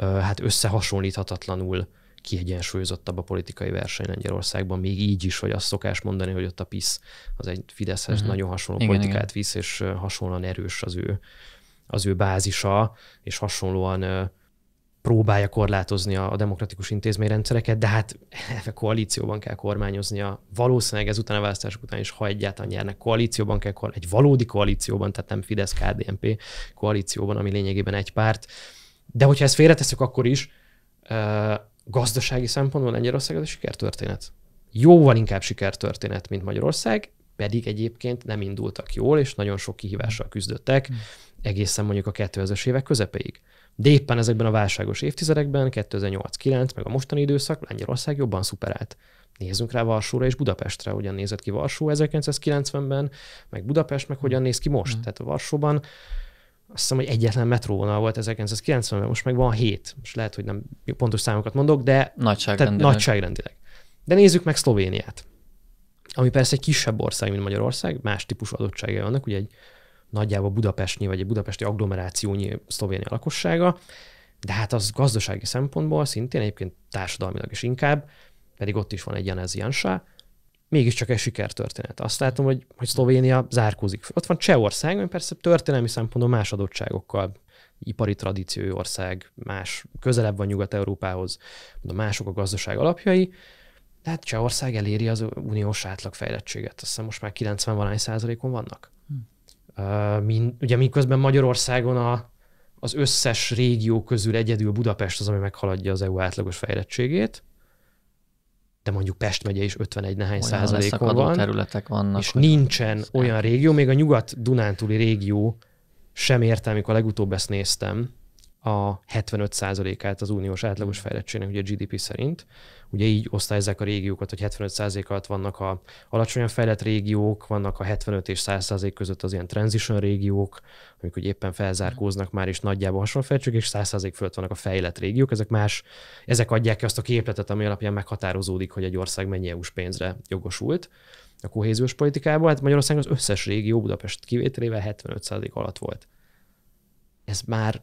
hát összehasonlíthatatlanul kiegyensúlyozottabb a politikai verseny Lengyelországban, még így is, hogy azt szokás mondani, hogy ott a PISZ az egy Fideszhez uh-huh. nagyon hasonló igen, politikát igen. visz, és hasonlóan erős az ő, az ő bázisa, és hasonlóan próbálja korlátozni a, demokratikus intézményrendszereket, de hát elve koalícióban kell kormányoznia. Valószínűleg ezután a választások után is, ha egyáltalán nyernek, koalícióban kell, egy valódi koalícióban, tehát nem fidesz KDMP koalícióban, ami lényegében egy párt. De hogyha ezt félreteszek, akkor is uh, gazdasági szempontból Lengyelország az egy sikertörténet. Jóval inkább sikertörténet, mint Magyarország, pedig egyébként nem indultak jól, és nagyon sok kihívással küzdöttek hm. egészen mondjuk a 2000-es évek közepéig. De éppen ezekben a válságos évtizedekben, 2008-9, meg a mostani időszak Lengyelország jobban szuperált. Nézzünk rá Varsóra és Budapestre, hogyan nézett ki Varsó 1990-ben, meg Budapest, meg hogyan néz ki most. Mm. Tehát Varsóban azt hiszem, hogy egyetlen metróvonal volt 1990-ben, most meg van hét. Most lehet, hogy nem pontos számokat mondok, de nagyságrendileg. Tehát nagyságrendileg. De nézzük meg Szlovéniát, ami persze egy kisebb ország, mint Magyarország, más típusú adottságai vannak, ugye egy nagyjából budapestnyi vagy egy budapesti agglomerációnyi Szlovénia lakossága, de hát az gazdasági szempontból szintén egyébként társadalmilag is inkább, pedig ott is van egy Janez Jansá, mégiscsak egy sikertörténet. Azt látom, hogy, hogy Szlovénia zárkózik Ott van Csehország, ami persze történelmi szempontból más adottságokkal, ipari tradíció ország, más, közelebb van Nyugat-Európához, de mások a gazdaság alapjai, de hát Csehország eléri az uniós átlagfejlettséget. Azt hiszem most már 90 valány százalékon vannak. Hm min, ugye miközben Magyarországon a, az összes régió közül egyedül Budapest az, ami meghaladja az EU átlagos fejlettségét, de mondjuk Pest megye is 51 nehány olyan százalékon van. területek vannak. És nincsen olyan régió, még a nyugat-dunántúli régió sem értem, amikor legutóbb ezt néztem, a 75%-át az uniós átlagos fejlettségnek, ugye GDP szerint. Ugye így osztályozzák a régiókat, hogy 75% alatt vannak a alacsonyan fejlett régiók, vannak a 75 és 100% között az ilyen transition régiók, amik ugye éppen felzárkóznak már, és nagyjából hasonló fejlettség, és 100% fölött vannak a fejlett régiók. Ezek más, ezek adják ki azt a képletet, ami alapján meghatározódik, hogy egy ország mennyi EU-s pénzre jogosult a kohéziós politikában. Hát Magyarország az összes régió Budapest kivételével 75% alatt volt. Ez már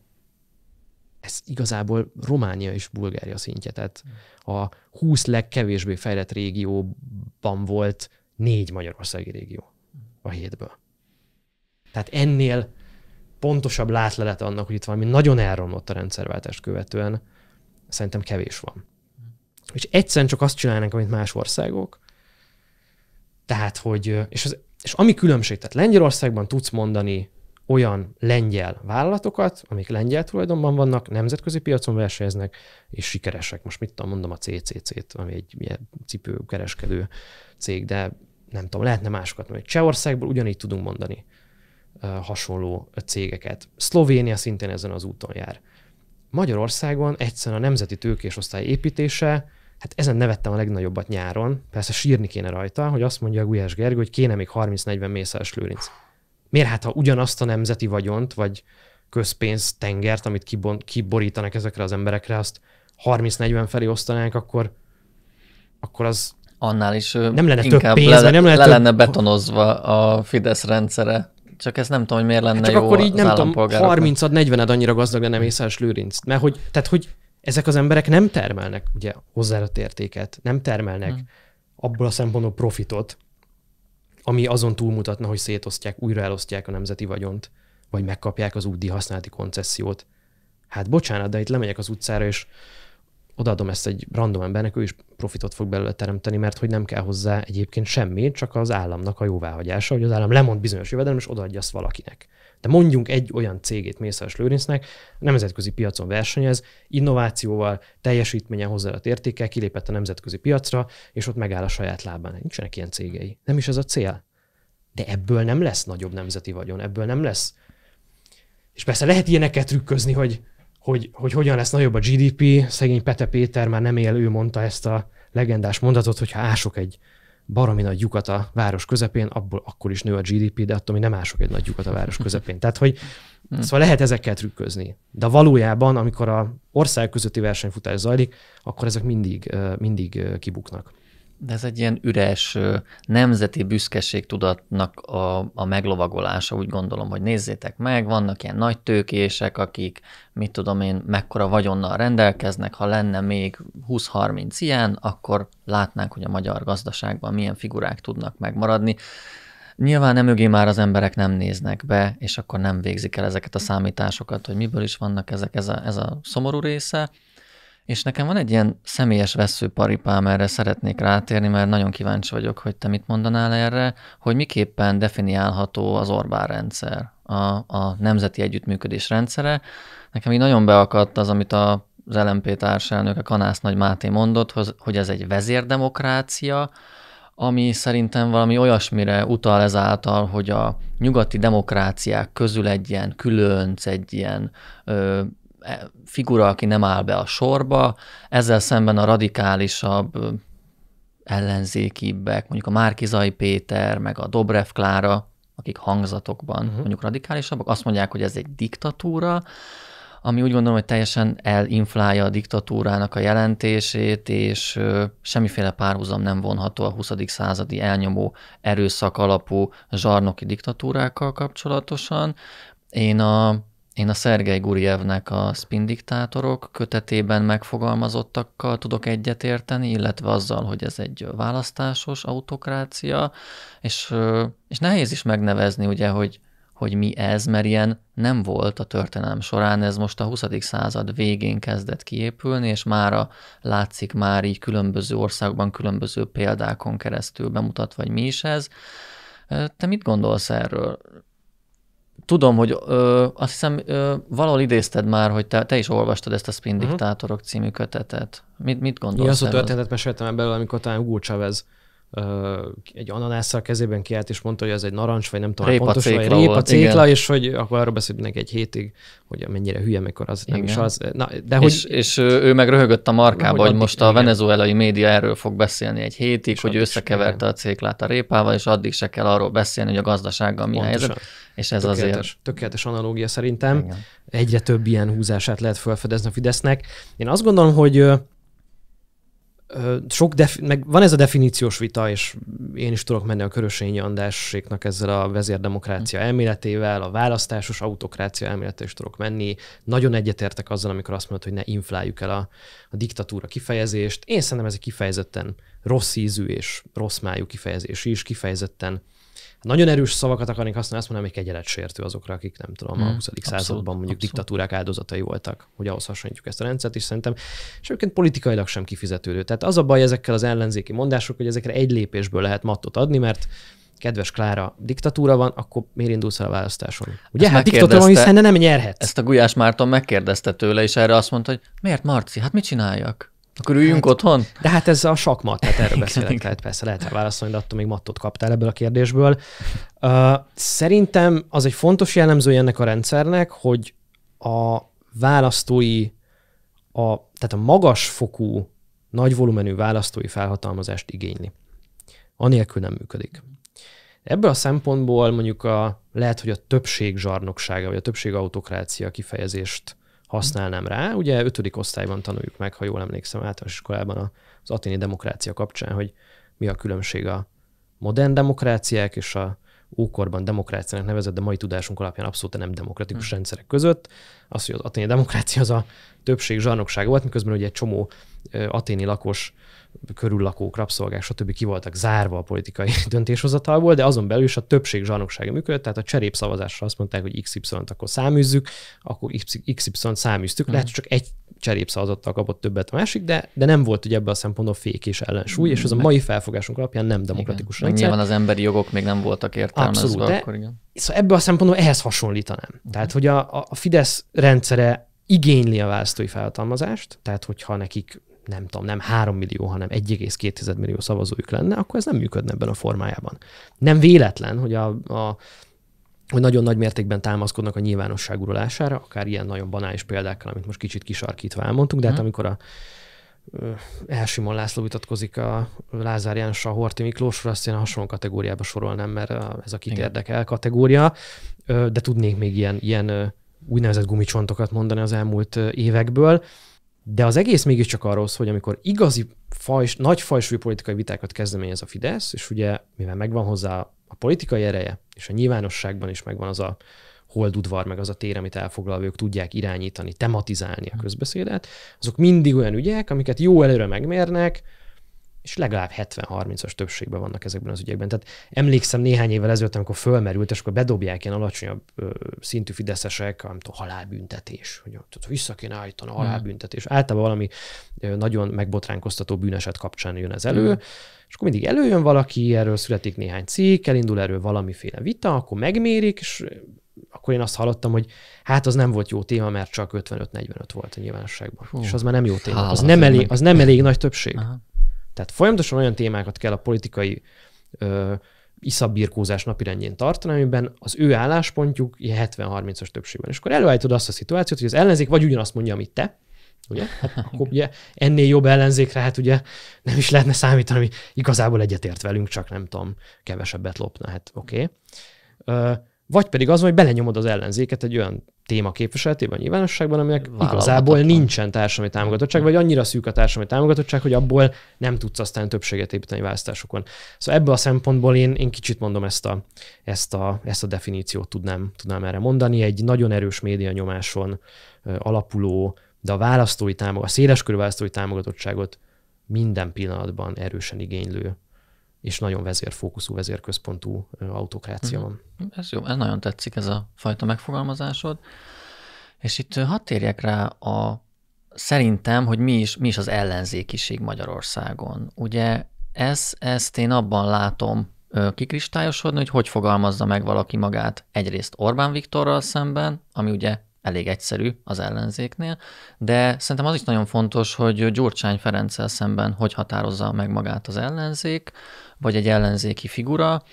ez igazából Románia és Bulgária szintje. Tehát a 20 legkevésbé fejlett régióban volt négy magyarországi régió a hétből. Tehát ennél pontosabb látlelet annak, hogy itt valami nagyon elromlott a rendszerváltást követően, szerintem kevés van. És egyszerűen csak azt csinálnak, amit más országok, tehát, hogy, és, az, és ami különbség, tehát Lengyelországban tudsz mondani olyan lengyel vállalatokat, amik lengyel tulajdonban vannak, nemzetközi piacon versenyeznek, és sikeresek. Most mit tudom, mondom a CCC-t, ami egy ilyen cipőkereskedő cég, de nem tudom, lehetne másokat mondani. Csehországból ugyanígy tudunk mondani hasonló cégeket. Szlovénia szintén ezen az úton jár. Magyarországon egyszerűen a nemzeti tőkés osztály építése, hát ezen nevettem a legnagyobbat nyáron, persze sírni kéne rajta, hogy azt mondja a Gulyás Gergő, hogy kéne még 30-40 mészáros lőrinc. Miért hát, ha ugyanazt a nemzeti vagyont, vagy közpénz tengert, amit kibon- kiborítanak ezekre az emberekre, azt 30-40 felé osztanánk, akkor, akkor az annál is nem lenne inkább több pénz, le, nem lenne, le több... betonozva a Fidesz rendszere. Csak ez nem tudom, hogy miért lenne hát csak jó akkor így nem tudom, 30-ad, 40-ed annyira gazdag lenne Mészáros Lőrinc. Mert hogy, tehát hogy ezek az emberek nem termelnek ugye hozzáadott értéket, nem termelnek hmm. abból a szempontból profitot, ami azon túlmutatna, hogy szétosztják, újra elosztják a nemzeti vagyont, vagy megkapják az úti használati koncesziót. Hát bocsánat, de itt lemegyek az utcára, és odaadom ezt egy random embernek, ő is profitot fog belőle teremteni, mert hogy nem kell hozzá egyébként semmi, csak az államnak a jóváhagyása, hogy az állam lemond bizonyos jövedelem, és odaadja azt valakinek. De mondjunk egy olyan cégét Mészáros Lőrincnek, nemzetközi piacon versenyez, innovációval, teljesítményen hozzáadott értékkel kilépett a nemzetközi piacra, és ott megáll a saját lábán. Nincsenek ilyen cégei. Nem is ez a cél. De ebből nem lesz nagyobb nemzeti vagyon, ebből nem lesz. És persze lehet ilyeneket trükközni, hogy, hogy, hogy hogyan lesz nagyobb a GDP. Szegény Pete Péter már nem él, ő mondta ezt a legendás mondatot, hogyha ások egy baromi nagy lyukat a város közepén, abból akkor is nő a GDP, de attól mi nem mások egy nagy lyukat a város közepén. Tehát, hogy hm. szóval lehet ezekkel trükközni. De valójában, amikor a ország közötti versenyfutás zajlik, akkor ezek mindig, mindig kibuknak. De ez egy ilyen üres nemzeti büszkeségtudatnak a, a meglovagolása, úgy gondolom, hogy nézzétek meg, vannak ilyen nagy tőkések, akik, mit tudom én, mekkora vagyonnal rendelkeznek, ha lenne még 20-30 ilyen, akkor látnánk, hogy a magyar gazdaságban milyen figurák tudnak megmaradni. Nyilván nem mögé már az emberek nem néznek be, és akkor nem végzik el ezeket a számításokat, hogy miből is vannak ezek, ez a, ez a szomorú része. És nekem van egy ilyen személyes veszőparipám, erre szeretnék rátérni, mert nagyon kíváncsi vagyok, hogy te mit mondanál erre, hogy miképpen definiálható az Orbán rendszer, a, a nemzeti együttműködés rendszere. Nekem így nagyon beakadt az, amit a az LMP a Kanász Nagy Máté mondott, hogy ez egy vezérdemokrácia, ami szerintem valami olyasmire utal ezáltal, hogy a nyugati demokráciák közül egy ilyen különc, egy ilyen ö, E, figura, aki nem áll be a sorba, ezzel szemben a radikálisabb, ellenzékibbek, mondjuk a Márkizai Péter, meg a Dobrev Klára, akik hangzatokban uh-huh. mondjuk radikálisabbak, azt mondják, hogy ez egy diktatúra, ami úgy gondolom, hogy teljesen elinflálja a diktatúrának a jelentését, és ö, semmiféle párhuzam nem vonható a 20. századi elnyomó erőszak alapú zsarnoki diktatúrákkal kapcsolatosan. Én a én a Szergej Gurjevnek a Spin diktátorok kötetében megfogalmazottakkal tudok egyetérteni, illetve azzal, hogy ez egy választásos autokrácia, és, és nehéz is megnevezni, ugye, hogy, hogy mi ez, mert ilyen nem volt a történelem során, ez most a 20. század végén kezdett kiépülni, és mára látszik már így különböző országban, különböző példákon keresztül bemutatva, hogy mi is ez. Te mit gondolsz erről? tudom, hogy ö, azt hiszem ö, valahol idézted már, hogy te, te is olvastad ezt a Spin uh-huh. című kötetet. Mit, mit gondolsz? Igen, azt a történetet meséltem ebből, amikor talán Hugo Chavez egy ananásszal kezében kiállt, és mondta, hogy ez egy narancs, vagy nem tudom, répa pontos, vagy répa volt, cékla, igen. és hogy akkor arról beszélt neki egy hétig, hogy mennyire hülye, mikor az igen. nem is az. Na, de hogy... és, és, ő meg röhögött a markába, hogy, hogy most a igen. venezuelai média erről fog beszélni egy hétig, és hogy összekeverte igen. a céklát a répával, és addig se kell arról beszélni, hogy a gazdasággal mi helyzet. És ez tökéletes, azért... Tökéletes analógia szerintem. Igen. Egyre több ilyen húzását lehet felfedezni a Fidesznek. Én azt gondolom, hogy sok defi- meg van ez a definíciós vita, és én is tudok menni a Körösényi andásséknak ezzel a vezérdemokrácia hm. elméletével, a választásos autokrácia elméletével is tudok menni. Nagyon egyetértek azzal, amikor azt mondod, hogy ne infláljuk el a, a diktatúra kifejezést. Én szerintem ez egy kifejezetten rossz ízű és rossz májú kifejezés is, kifejezetten nagyon erős szavakat akarnék használni, azt mondanám, hogy sértő azokra, akik nem tudom, hmm, a 20. Abszolút, században mondjuk abszolút. diktatúrák áldozatai voltak, hogy ahhoz hasonlítjuk ezt a rendszert, és szerintem, és egyébként politikailag sem kifizetődő. Tehát az a baj ezekkel az ellenzéki mondások, hogy ezekre egy lépésből lehet mattot adni, mert kedves Klára, diktatúra van, akkor miért indulsz el a választáson? Ugye, ezt hát diktatúra van, hiszen nem nyerhet. Ezt a Gulyás Márton megkérdezte tőle, és erre azt mondta, hogy miért Marci, hát mit csináljak? Akkor üljünk hát, otthon? De hát ez a sakmat, tehát erről beszélek, Lehet, tehát persze lehet válaszolni, de attól még mattot kaptál ebből a kérdésből. Uh, szerintem az egy fontos jellemző ennek a rendszernek, hogy a választói, a, tehát a magas fokú, nagy volumenű választói felhatalmazást igényli. Anélkül nem működik. Ebből a szempontból mondjuk a, lehet, hogy a többség zsarnoksága, vagy a többség autokrácia kifejezést használnám rá. Ugye ötödik osztályban tanuljuk meg, ha jól emlékszem, általános iskolában az aténi demokrácia kapcsán, hogy mi a különbség a modern demokráciák és a ókorban demokráciának nevezett, de mai tudásunk alapján abszolút nem demokratikus hmm. rendszerek között. Az, hogy az aténi demokrácia az a többség zsarnokság volt, miközben ugye egy csomó aténi lakos körüllakók, rabszolgák, stb. ki voltak zárva a politikai döntéshozatalból, de azon belül is a többség zsarnoksága működött, tehát a cserépszavazásra azt mondták, hogy XY-t akkor száműzzük, akkor XY-t száműztük, lehet, mhm. csak egy cserépszavazattal kapott többet a másik, de, de nem volt ugye ebbe a szempontból fék és ellensúly, és ez a mhm. mai felfogásunk alapján nem demokratikus igen. rendszer. Nyilván az emberi jogok még nem voltak értelmezve. Abszolút, de akkor igen. Szóval ebből a szempontból ehhez hasonlítanám. Uh-huh. Tehát, hogy a, a Fidesz rendszere igényli a választói felhatalmazást, tehát hogyha nekik nem tudom, nem 3 millió, hanem 1,2 millió szavazójuk lenne, akkor ez nem működne ebben a formájában. Nem véletlen, hogy a, a hogy nagyon nagy mértékben támaszkodnak a nyilvánosság urulására, akár ilyen nagyon banális példákkal, amit most kicsit kisarkítva elmondtunk, de hát mhm. amikor a Elsimon László vitatkozik a Lázár János, a Horti Miklósról, azt én a hasonló kategóriába sorolnám, mert ez a kit Igen. érdekel kategória, de tudnék még ilyen, ilyen úgynevezett gumicsontokat mondani az elmúlt évekből. De az egész mégiscsak arról szól, hogy amikor igazi fajs, nagy fajsúlyú politikai vitákat kezdeményez a Fidesz, és ugye mivel megvan hozzá a politikai ereje, és a nyilvánosságban is megvan az a holdudvar, meg az a tér, amit elfoglalva ők tudják irányítani, tematizálni a hm. közbeszédet, azok mindig olyan ügyek, amiket jó előre megmérnek, és legalább 70-30-as többségben vannak ezekben az ügyekben. Tehát emlékszem néhány évvel ezelőtt, amikor fölmerült, és akkor bedobják ilyen alacsonyabb ö, szintű fideszesek, nem tudom, halálbüntetés, hogy vissza kéne állítani a hmm. halálbüntetés. Hmm. Általában valami ö, nagyon megbotránkoztató bűneset kapcsán jön ez elő, hmm. és akkor mindig előjön valaki, erről születik néhány cikk, elindul erről valamiféle vita, akkor megmérik, és akkor én azt hallottam, hogy hát az nem volt jó téma, mert csak 55-45 volt a nyilvánosságban. Hú, és az már nem jó téma. Az nem elég, az nem elég nagy többség. Aha. Tehát folyamatosan olyan témákat kell a politikai ö, iszabbirkózás napirendjén tartani, amiben az ő álláspontjuk 70-30-as többségben. És akkor előállítod azt a szituációt, hogy az ellenzék vagy ugyanazt mondja, amit te, ugye? Hát akkor ugye ennél jobb ellenzékre, hát ugye nem is lehetne számítani, ami igazából egyetért velünk, csak nem tudom, kevesebbet lopna, hát oké. Okay vagy pedig az, hogy belenyomod az ellenzéket egy olyan téma képviseletében, nyilvánosságban, aminek igazából nincsen társadalmi támogatottság, vagy annyira szűk a társadalmi támogatottság, hogy abból nem tudsz aztán többséget építeni választásokon. Szóval ebből a szempontból én, én kicsit mondom ezt a, ezt a, ezt a definíciót tudnám, tudnám erre mondani. Egy nagyon erős média nyomáson alapuló, de a választói támog, a széleskörű választói támogatottságot minden pillanatban erősen igénylő és nagyon vezérfókuszú, vezérközpontú autokrácia mhm. van. Ez jó, ez nagyon tetszik ez a fajta megfogalmazásod. És itt hadd térjek rá a szerintem, hogy mi is, mi is az ellenzékiség Magyarországon. Ugye ez, ezt én abban látom kikristályosodni, hogy hogy fogalmazza meg valaki magát egyrészt Orbán Viktorral szemben, ami ugye elég egyszerű az ellenzéknél, de szerintem az is nagyon fontos, hogy Gyurcsány Ferenccel szemben hogy határozza meg magát az ellenzék, vagy egy ellenzéki figura.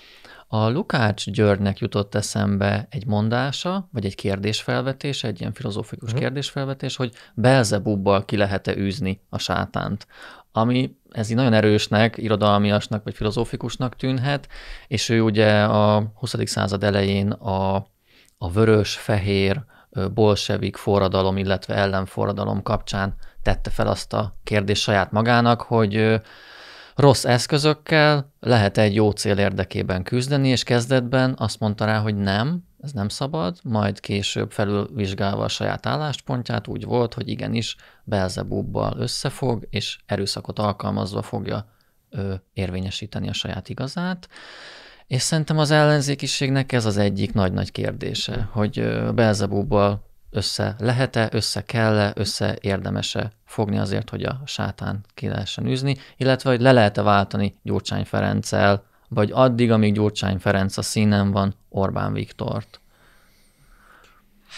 A Lukács Györgynek jutott eszembe egy mondása, vagy egy kérdésfelvetés, egy ilyen filozófikus uh-huh. kérdésfelvetés, hogy Belzebubbal ki lehet-e űzni a sátánt, ami ez így nagyon erősnek, irodalmiasnak vagy filozófikusnak tűnhet, és ő ugye a 20. század elején a, a vörös-fehér bolsevik forradalom, illetve ellenforradalom kapcsán tette fel azt a kérdést saját magának, hogy rossz eszközökkel lehet egy jó cél érdekében küzdeni, és kezdetben azt mondta rá, hogy nem, ez nem szabad, majd később felülvizsgálva a saját álláspontját úgy volt, hogy igenis Belzebubbal összefog, és erőszakot alkalmazva fogja ö, érvényesíteni a saját igazát. És szerintem az ellenzékiségnek ez az egyik nagy-nagy kérdése, hogy Belzebúbbal össze lehet-e, össze kell-e, össze érdemese fogni azért, hogy a sátán ki lehessen üzni, illetve hogy le lehet-e váltani Gyurcsány Ferenccel, vagy addig, amíg Gyurcsány Ferenc a színen van, Orbán Viktort.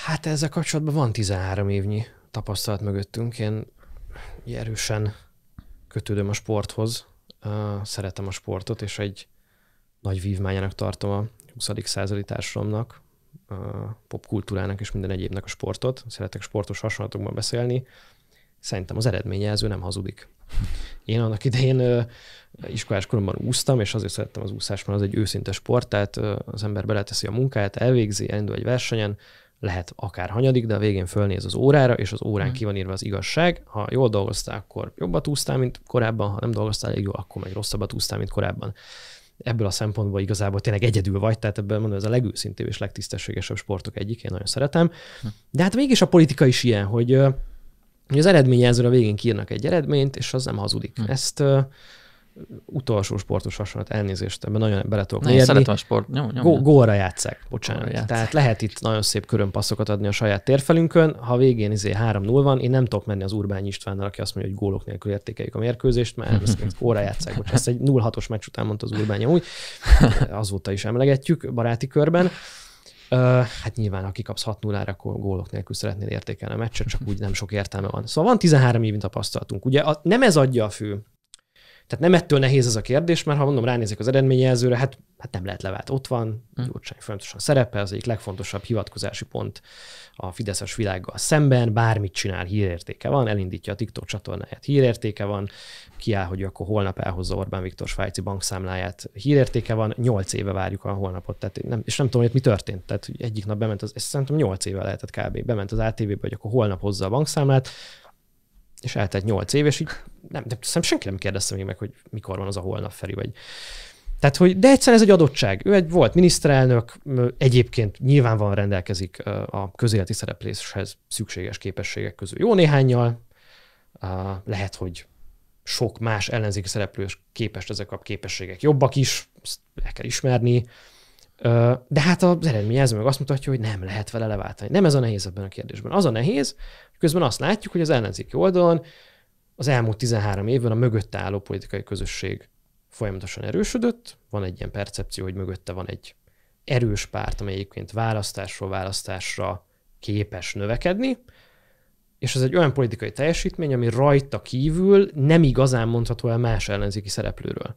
Hát ezzel kapcsolatban van 13 évnyi tapasztalat mögöttünk. Én erősen kötődöm a sporthoz, szeretem a sportot, és egy nagy vívmányának tartom a 20. századi társadalomnak, a popkultúrának és minden egyébnek a sportot. Szeretek sportos hasonlatokban beszélni. Szerintem az eredményjelző nem hazudik. Én annak idején iskolás koromban úsztam, és azért szerettem az úszást, mert az egy őszinte sport, tehát az ember beleteszi a munkáját, elvégzi, elindul egy versenyen, lehet akár hanyadik, de a végén fölnéz az órára, és az órán mm. ki van írva az igazság. Ha jól dolgoztál, akkor jobbat úsztál, mint korábban, ha nem dolgoztál elég jól, akkor meg rosszabbat úsztál, mint korábban ebből a szempontból igazából tényleg egyedül vagy, tehát ebben mondom, ez a legőszintébb és legtisztességesebb sportok egyik, én nagyon szeretem. Hm. De hát mégis a politika is ilyen, hogy, hogy az eredményjelzőre a végén kiírnak egy eredményt, és az nem hazudik. Hm. Ezt utolsó sportos hasonlat, elnézést, ebben nagyon bele tudok Na, szeretem a sport. Nyom, nyom, Gó, gólra játszák, bocsánat. Gólra játszák. Tehát lehet itt nagyon szép körönpasszokat adni a saját térfelünkön. Ha végén izé 3-0 van, én nem tudok menni az Urbány Istvánnal, aki azt mondja, hogy gólok nélkül értékeljük a mérkőzést, mert ez gólra játszák. Bocsánat, ezt egy 0-6-os meccs után mondta az Urbány amúgy. Azóta is emlegetjük baráti körben. Uh, hát nyilván, aki kapsz 6 0 akkor gólok nélkül szeretnél értékelni a meccset, csak úgy nem sok értelme van. Szóval van 13 évint tapasztalatunk. Ugye a, nem ez adja a fő tehát nem ettől nehéz ez a kérdés, mert ha mondom, ránézek az eredményjelzőre, hát, hát nem lehet levált. Ott van, hmm. Gyurcsány fontosan szerepe, az egyik legfontosabb hivatkozási pont a Fideszes világgal szemben, bármit csinál, hírértéke van, elindítja a TikTok csatornáját, hírértéke van, kiáll, hogy akkor holnap elhozza Orbán Viktor svájci bankszámláját, hírértéke van, nyolc éve várjuk a holnapot, tehát nem, és nem tudom, hogy mi történt. Tehát hogy egyik nap bement, az, ez szerintem nyolc éve lehetett kb. Bement az ATV-be, hogy akkor holnap hozza a bankszámlát, és eltelt nyolc év, és így nem, de szerintem senki nem kérdezte még meg, hogy mikor van az a holnap Feri, vagy tehát, hogy, de egyszerűen ez egy adottság. Ő egy volt miniszterelnök, egyébként nyilvánvalóan rendelkezik a közéleti szerepléshez szükséges képességek közül jó néhányal. Lehet, hogy sok más ellenzéki szereplős képest ezek a képességek jobbak is, ezt el kell ismerni. De hát az eredményező meg azt mutatja, hogy nem lehet vele leváltani. Nem ez a nehéz ebben a kérdésben. Az a nehéz, hogy közben azt látjuk, hogy az ellenzéki oldalon az elmúlt 13 évben a mögötte álló politikai közösség folyamatosan erősödött, van egy ilyen percepció, hogy mögötte van egy erős párt, amely egyébként választásról választásra képes növekedni, és ez egy olyan politikai teljesítmény, ami rajta kívül nem igazán mondható el más ellenzéki szereplőről.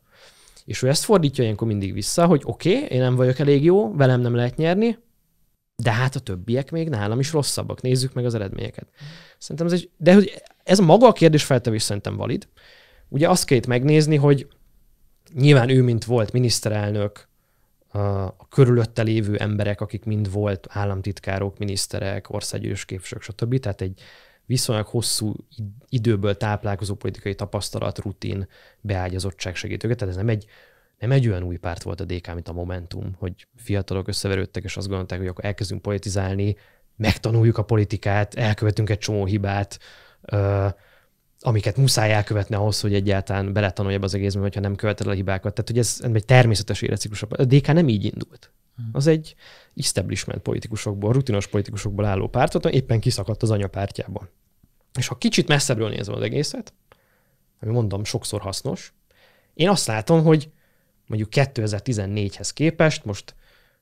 És ő ezt fordítja ilyenkor mindig vissza, hogy oké, okay, én nem vagyok elég jó, velem nem lehet nyerni, de hát a többiek még nálam is rosszabbak, nézzük meg az eredményeket. Szerintem ez egy, de hogy ez maga a kérdés feltevés szerintem valid. Ugye azt kell megnézni, hogy nyilván ő, mint volt miniszterelnök, a körülötte lévő emberek, akik mind volt államtitkárok, miniszterek, országgyűlés képviselők, stb. Tehát egy viszonylag hosszú időből táplálkozó politikai tapasztalat, rutin, beágyazottság segítőket. Tehát ez nem egy, nem egy olyan új párt volt a DK, mint a Momentum, hogy fiatalok összeverődtek, és azt gondolták, hogy akkor elkezdünk politizálni, megtanuljuk a politikát, elkövetünk egy csomó hibát, amiket muszáj elkövetni ahhoz, hogy egyáltalán beletanulj az egészben, hogyha nem követed a hibákat. Tehát, hogy ez egy természetes életciklus. A DK nem így indult. Hmm. Az egy establishment politikusokból, rutinos politikusokból álló pártot, éppen kiszakadt az anyapártjából. És ha kicsit messzebbről nézem az egészet, ami mondom sokszor hasznos, én azt látom, hogy mondjuk 2014-hez képest most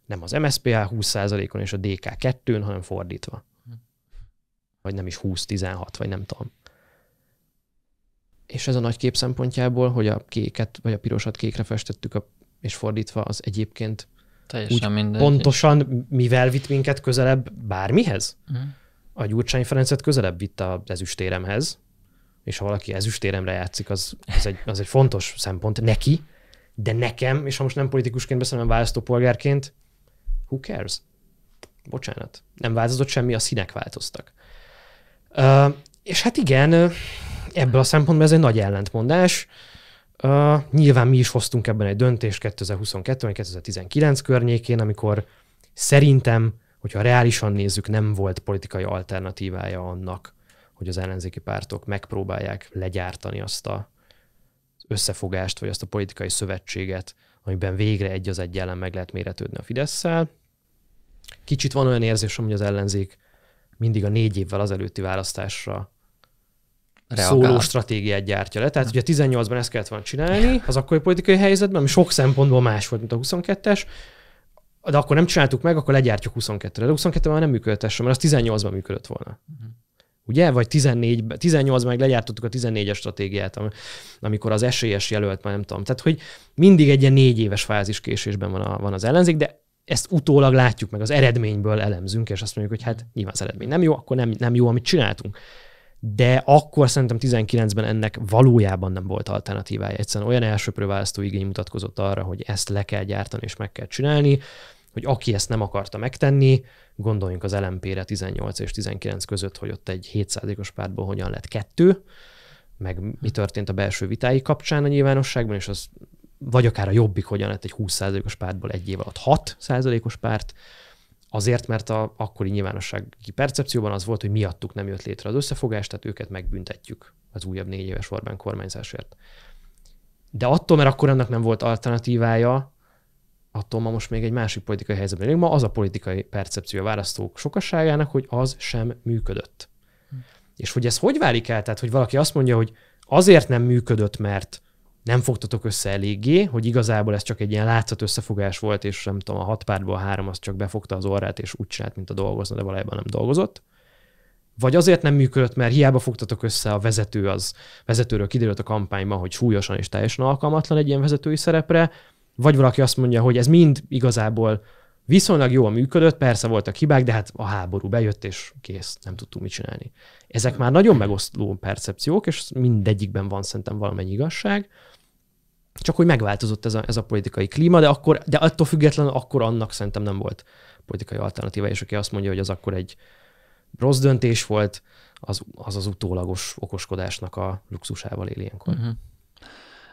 nem az MSZPA 20%-on és a DK 2-n, hanem fordítva vagy nem is 20-16, vagy nem tudom. És ez a nagy kép szempontjából, hogy a kéket, vagy a pirosat kékre festettük, a, és fordítva, az egyébként Teljesen úgy mindegy. pontosan mivel vitt minket közelebb bármihez? Mm. A Gyurcsány Ferencet közelebb vitt az ezüstéremhez, és ha valaki ezüstéremre játszik, az, az, egy, az egy fontos szempont neki, de nekem, és ha most nem politikusként beszélem, hanem választópolgárként, who cares? Bocsánat. Nem változott semmi, a színek változtak és hát igen, ebből a szempontból ez egy nagy ellentmondás. Uh, nyilván mi is hoztunk ebben egy döntést 2022-2019 környékén, amikor szerintem, hogyha reálisan nézzük, nem volt politikai alternatívája annak, hogy az ellenzéki pártok megpróbálják legyártani azt a összefogást, vagy azt a politikai szövetséget, amiben végre egy az egy ellen meg lehet méretődni a fidesz -szel. Kicsit van olyan érzésem, hogy az ellenzék mindig a négy évvel az előtti választásra Reagál. szóló stratégiát gyártja le. Tehát ugye 18-ban ezt kellett volna csinálni, az akkori politikai helyzetben, ami sok szempontból más volt, mint a 22-es, de akkor nem csináltuk meg, akkor legyártjuk 22-re. De 22-ben már nem működtessem, mert az 18-ban működött volna. Uh-huh. Ugye? Vagy 14, 18-ban meg legyártottuk a 14-es stratégiát, amikor az esélyes e jelölt már nem tudom. Tehát, hogy mindig egy ilyen négy éves fázis késésben van, a, van az ellenzék, de ezt utólag látjuk meg, az eredményből elemzünk, és azt mondjuk, hogy hát nyilván az eredmény nem jó, akkor nem, nem jó, amit csináltunk. De akkor szerintem 19-ben ennek valójában nem volt alternatívája. Egyszerűen olyan elsőprő választó igény mutatkozott arra, hogy ezt le kell gyártani és meg kell csinálni, hogy aki ezt nem akarta megtenni, gondoljunk az LMP-re 18 és 19 között, hogy ott egy 7%-os pártból hogyan lett kettő, meg mi történt a belső vitái kapcsán a nyilvánosságban, és az vagy akár a jobbik hogyan lett egy 20%-os pártból egy év alatt 6%-os párt, azért, mert a akkori nyilvánossági percepcióban az volt, hogy miattuk nem jött létre az összefogás, tehát őket megbüntetjük az újabb négy éves Orbán kormányzásért. De attól, mert akkor ennek nem volt alternatívája, attól ma most még egy másik politikai helyzetben élünk. Ma az a politikai percepció a választók sokasságának, hogy az sem működött. Hm. És hogy ez hogy válik el? Tehát, hogy valaki azt mondja, hogy azért nem működött, mert nem fogtatok össze eléggé, hogy igazából ez csak egy ilyen látszat összefogás volt, és nem tudom, a hat párból a három az csak befogta az orrát, és úgy csinált, mint a dolgozna, de valójában nem dolgozott. Vagy azért nem működött, mert hiába fogtatok össze a vezető, az vezetőről kiderült a kampányban, hogy súlyosan és teljesen alkalmatlan egy ilyen vezetői szerepre, vagy valaki azt mondja, hogy ez mind igazából viszonylag jól működött, persze voltak hibák, de hát a háború bejött, és kész, nem tudtunk mit csinálni. Ezek már nagyon megoszló percepciók, és mindegyikben van szerintem valamennyi igazság. Csak hogy megváltozott ez a, ez a politikai klíma, de, akkor, de attól függetlenül akkor annak szerintem nem volt politikai alternatíva, és aki azt mondja, hogy az akkor egy rossz döntés volt, az az, az utólagos okoskodásnak a luxusával él ilyenkor. Uh-huh.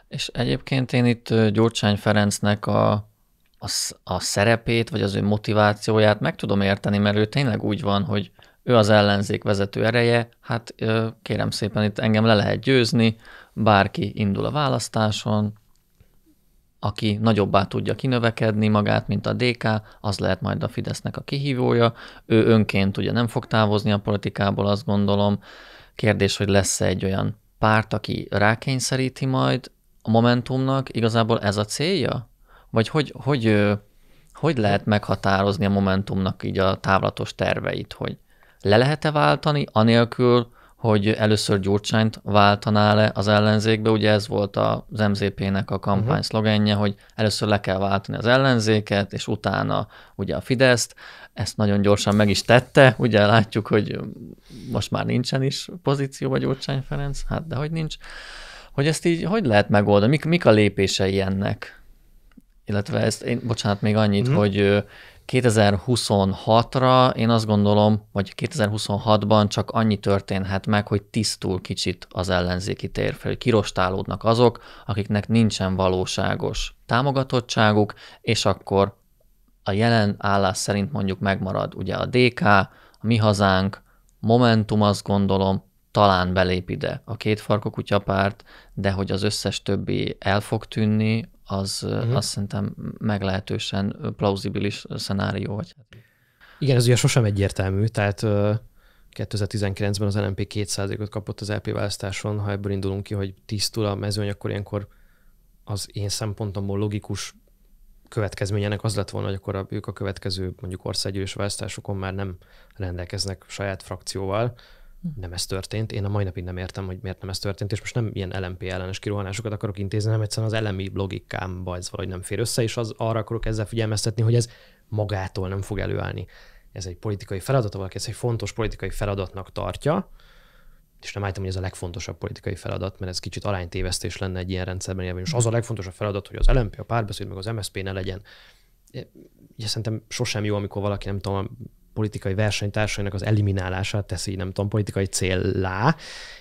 És egyébként én itt Gyurcsány Ferencnek a, a, a szerepét, vagy az ő motivációját meg tudom érteni, mert ő tényleg úgy van, hogy ő az ellenzék vezető ereje, hát kérem szépen itt engem le lehet győzni, bárki indul a választáson, aki nagyobbá tudja kinövekedni magát, mint a DK, az lehet majd a Fidesznek a kihívója. Ő önként ugye nem fog távozni a politikából, azt gondolom. Kérdés, hogy lesz-e egy olyan párt, aki rákényszeríti majd a Momentumnak, igazából ez a célja? Vagy hogy, hogy, hogy, hogy lehet meghatározni a Momentumnak így a távlatos terveit, hogy le lehet-e váltani, anélkül, hogy először Gyurcsányt váltaná le az ellenzékbe, ugye ez volt az MZP-nek a kampány uh-huh. szlogenje, hogy először le kell váltani az ellenzéket, és utána ugye a Fideszt, ezt nagyon gyorsan meg is tette, ugye látjuk, hogy most már nincsen is pozíció vagy Gyurcsány Ferenc, hát de hogy nincs, hogy ezt így hogy lehet megoldani, mik, mik a lépései ennek? Illetve ezt, én, bocsánat, még annyit, uh-huh. hogy 2026-ra én azt gondolom, vagy 2026-ban csak annyi történhet meg, hogy tisztul kicsit az ellenzéki hogy kirostálódnak azok, akiknek nincsen valóságos támogatottságuk, és akkor a jelen állás szerint mondjuk megmarad ugye a DK, a Mi Hazánk, Momentum azt gondolom, talán belép ide a két farkú kutyapárt, de hogy az összes többi el fog tűnni, az, uh-huh. az szerintem meglehetősen plauzibilis szenárió. Vagy. Igen, ez ugye sosem egyértelmű, tehát 2019-ben az LNP 2%-ot kapott az LP választáson, ha ebből indulunk ki, hogy tisztul a mezőny, akkor ilyenkor az én szempontomból logikus következményenek az lett volna, hogy akkor ők a következő mondjuk országgyűlés választásokon már nem rendelkeznek saját frakcióval, nem ez történt. Én a mai napig nem értem, hogy miért nem ez történt, és most nem ilyen LMP ellenes kirohanásokat akarok intézni, hanem egyszerűen az elemi logikámba ez valahogy nem fér össze, és az arra akarok ezzel figyelmeztetni, hogy ez magától nem fog előállni. Ez egy politikai feladat, valaki ezt egy fontos politikai feladatnak tartja, és nem állítom, hogy ez a legfontosabb politikai feladat, mert ez kicsit aránytévesztés lenne egy ilyen rendszerben élve. Most az a legfontosabb feladat, hogy az LMP, a párbeszéd, meg az MSZP ne legyen. Ugye szerintem sosem jó, amikor valaki nem tudom, politikai versenytársainak az eliminálását teszi, nem tudom, politikai céllá.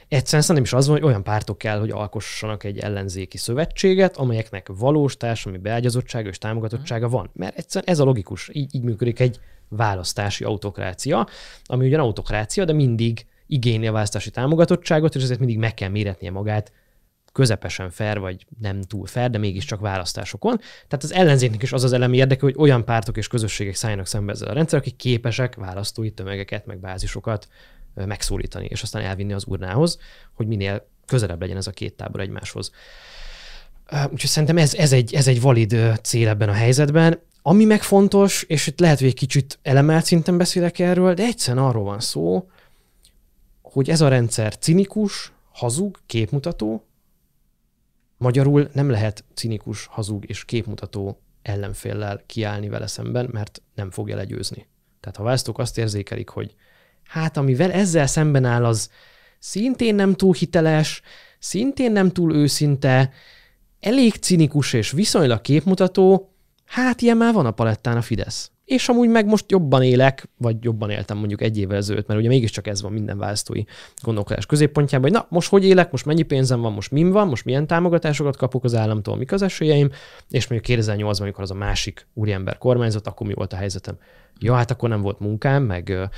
Egyszerűen szerintem is az van, hogy olyan pártok kell, hogy alkossanak egy ellenzéki szövetséget, amelyeknek valós társadalmi beágyazottsága és támogatottsága van. Mert egyszerűen ez a logikus. Így, így működik egy választási autokrácia, ami ugyan autokrácia, de mindig igényli a választási támogatottságot, és ezért mindig meg kell méretnie magát közepesen fair, vagy nem túl fair, de mégiscsak választásokon. Tehát az ellenzéknek is az az elemi érdeke, hogy olyan pártok és közösségek szálljanak szembe ezzel a rendszer, akik képesek választói tömegeket, meg bázisokat megszólítani, és aztán elvinni az urnához, hogy minél közelebb legyen ez a két tábor egymáshoz. Úgyhogy szerintem ez, ez, egy, ez egy valid cél ebben a helyzetben. Ami meg fontos, és itt lehet, hogy egy kicsit elemelt szinten beszélek erről, de egyszerűen arról van szó, hogy ez a rendszer cinikus, hazug, képmutató, Magyarul nem lehet cinikus, hazug és képmutató ellenféllel kiállni vele szemben, mert nem fogja legyőzni. Tehát ha választók azt érzékelik, hogy hát amivel ezzel szemben áll, az szintén nem túl hiteles, szintén nem túl őszinte, elég cinikus és viszonylag képmutató, hát ilyen már van a palettán a Fidesz és amúgy meg most jobban élek, vagy jobban éltem mondjuk egy évvel ezelőtt, mert ugye mégiscsak ez van minden választói gondolkodás középpontjában, hogy na, most hogy élek, most mennyi pénzem van, most mim van, most milyen támogatásokat kapok az államtól, mik az esélyeim, és mondjuk 2008-ban, amikor az a másik úriember kormányzott, akkor mi volt a helyzetem. Ja, hát akkor nem volt munkám, meg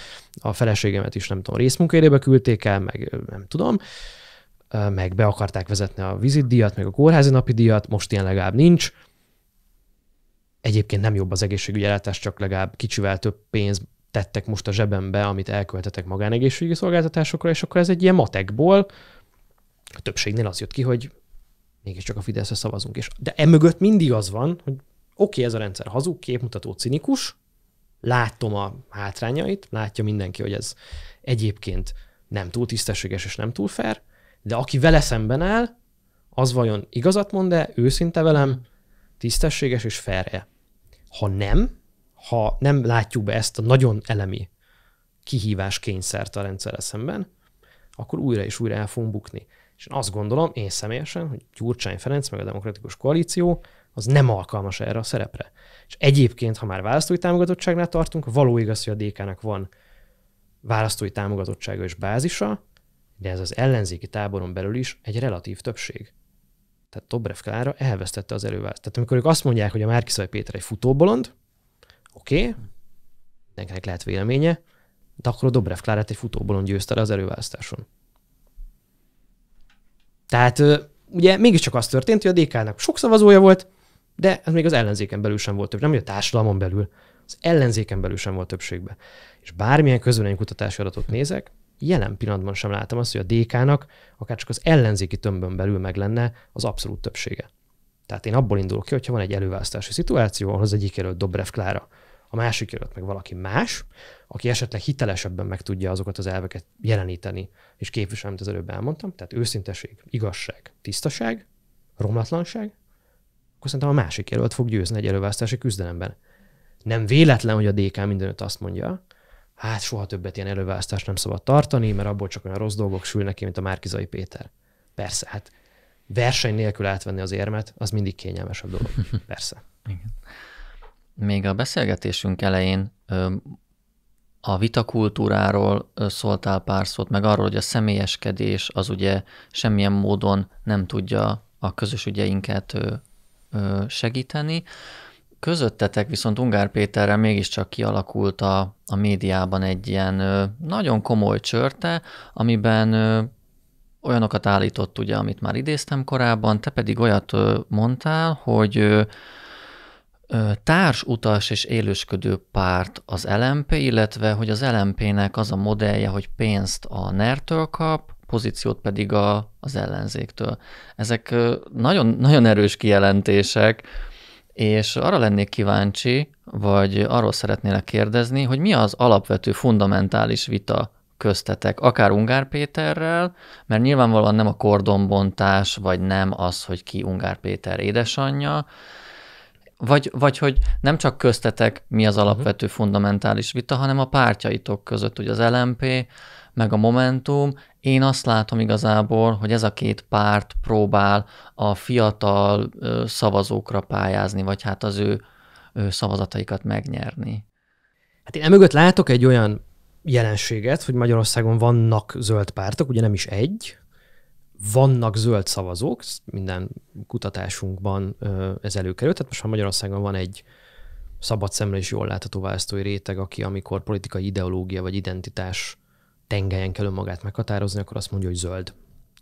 a feleségemet is nem tudom, részmunkérébe küldték el, meg nem tudom meg be akarták vezetni a vizitdíjat, meg a kórházi napi díjat, most ilyen legalább nincs egyébként nem jobb az egészségügyi ellátás, csak legalább kicsivel több pénz tettek most a zsebembe, amit elköltetek magánegészségügyi szolgáltatásokra, és akkor ez egy ilyen matekból a többségnél az jött ki, hogy mégiscsak a Fideszre szavazunk. És, de emögött mindig az van, hogy oké, okay, ez a rendszer hazug, képmutató, cinikus, látom a hátrányait, látja mindenki, hogy ez egyébként nem túl tisztességes és nem túl fair, de aki vele szemben áll, az vajon igazat mond-e, őszinte velem, tisztességes és fair-e? Ha nem, ha nem látjuk be ezt a nagyon elemi kihívás kényszert a rendszer szemben, akkor újra és újra el fogunk bukni. És én azt gondolom, én személyesen, hogy Gyurcsány Ferenc meg a Demokratikus Koalíció az nem alkalmas erre a szerepre. És egyébként, ha már választói támogatottságnál tartunk, való igaz, hogy a DK-nak van választói támogatottsága és bázisa, de ez az ellenzéki táboron belül is egy relatív többség. Tehát Tobrev Klára elvesztette az előválasztást. Tehát amikor ők azt mondják, hogy a Márkiszaj Péter egy futóbolond, oké, okay, mindenkinek lehet véleménye, de akkor a Dobrev Klárát egy futóbolond győzte le az előválasztáson. Tehát ugye mégiscsak az történt, hogy a DK-nak sok szavazója volt, de ez még az ellenzéken belül sem volt több, nem hogy a társadalmon belül, az ellenzéken belül sem volt többségbe. És bármilyen közvéleménykutatási adatot nézek, jelen pillanatban sem látom azt, hogy a DK-nak akár csak az ellenzéki tömbön belül meg lenne az abszolút többsége. Tehát én abból indulok ki, hogyha van egy előválasztási szituáció, ahol az egyik előtt Dobrev Klára, a másik előtt meg valaki más, aki esetleg hitelesebben meg tudja azokat az elveket jeleníteni és képvisel, amit az előbb elmondtam, tehát őszinteség, igazság, tisztaság, romlatlanság, akkor szerintem a másik jelölt fog győzni egy előválasztási küzdelemben. Nem véletlen, hogy a DK mindenütt azt mondja, hát soha többet ilyen előválasztást nem szabad tartani, mert abból csak olyan rossz dolgok sülnek ki, mint a Márkizai Péter. Persze, hát verseny nélkül átvenni az érmet, az mindig kényelmesebb dolog. Persze. Igen. Még a beszélgetésünk elején a vitakultúráról szóltál pár szót, meg arról, hogy a személyeskedés az ugye semmilyen módon nem tudja a közös ügyeinket segíteni. Közöttetek viszont Ungár Péterrel mégiscsak kialakult a, a médiában egy ilyen ö, nagyon komoly csörte, amiben ö, olyanokat állított, ugye, amit már idéztem korábban, te pedig olyat ö, mondtál, hogy ö, társutas és élősködő párt az LMP, illetve hogy az LMP-nek az a modellje, hogy pénzt a ner kap, pozíciót pedig a, az ellenzéktől. Ezek nagyon, nagyon erős kijelentések, és arra lennék kíváncsi, vagy arról szeretnélek kérdezni, hogy mi az alapvető, fundamentális vita köztetek, akár Ungár Péterrel, mert nyilvánvalóan nem a kordonbontás, vagy nem az, hogy ki Ungár Péter édesanyja, vagy, vagy hogy nem csak köztetek mi az mhm. alapvető fundamentális vita, hanem a pártjaitok között, ugye az LMP meg a Momentum, én azt látom igazából, hogy ez a két párt próbál a fiatal szavazókra pályázni, vagy hát az ő, ő szavazataikat megnyerni. Hát én emögött látok egy olyan jelenséget, hogy Magyarországon vannak zöld pártok, ugye nem is egy, vannak zöld szavazók, minden kutatásunkban ez előkerült, tehát most ha Magyarországon van egy szabad szemre is jól látható választói réteg, aki amikor politikai ideológia vagy identitás tengelyen kell önmagát meghatározni, akkor azt mondja, hogy zöld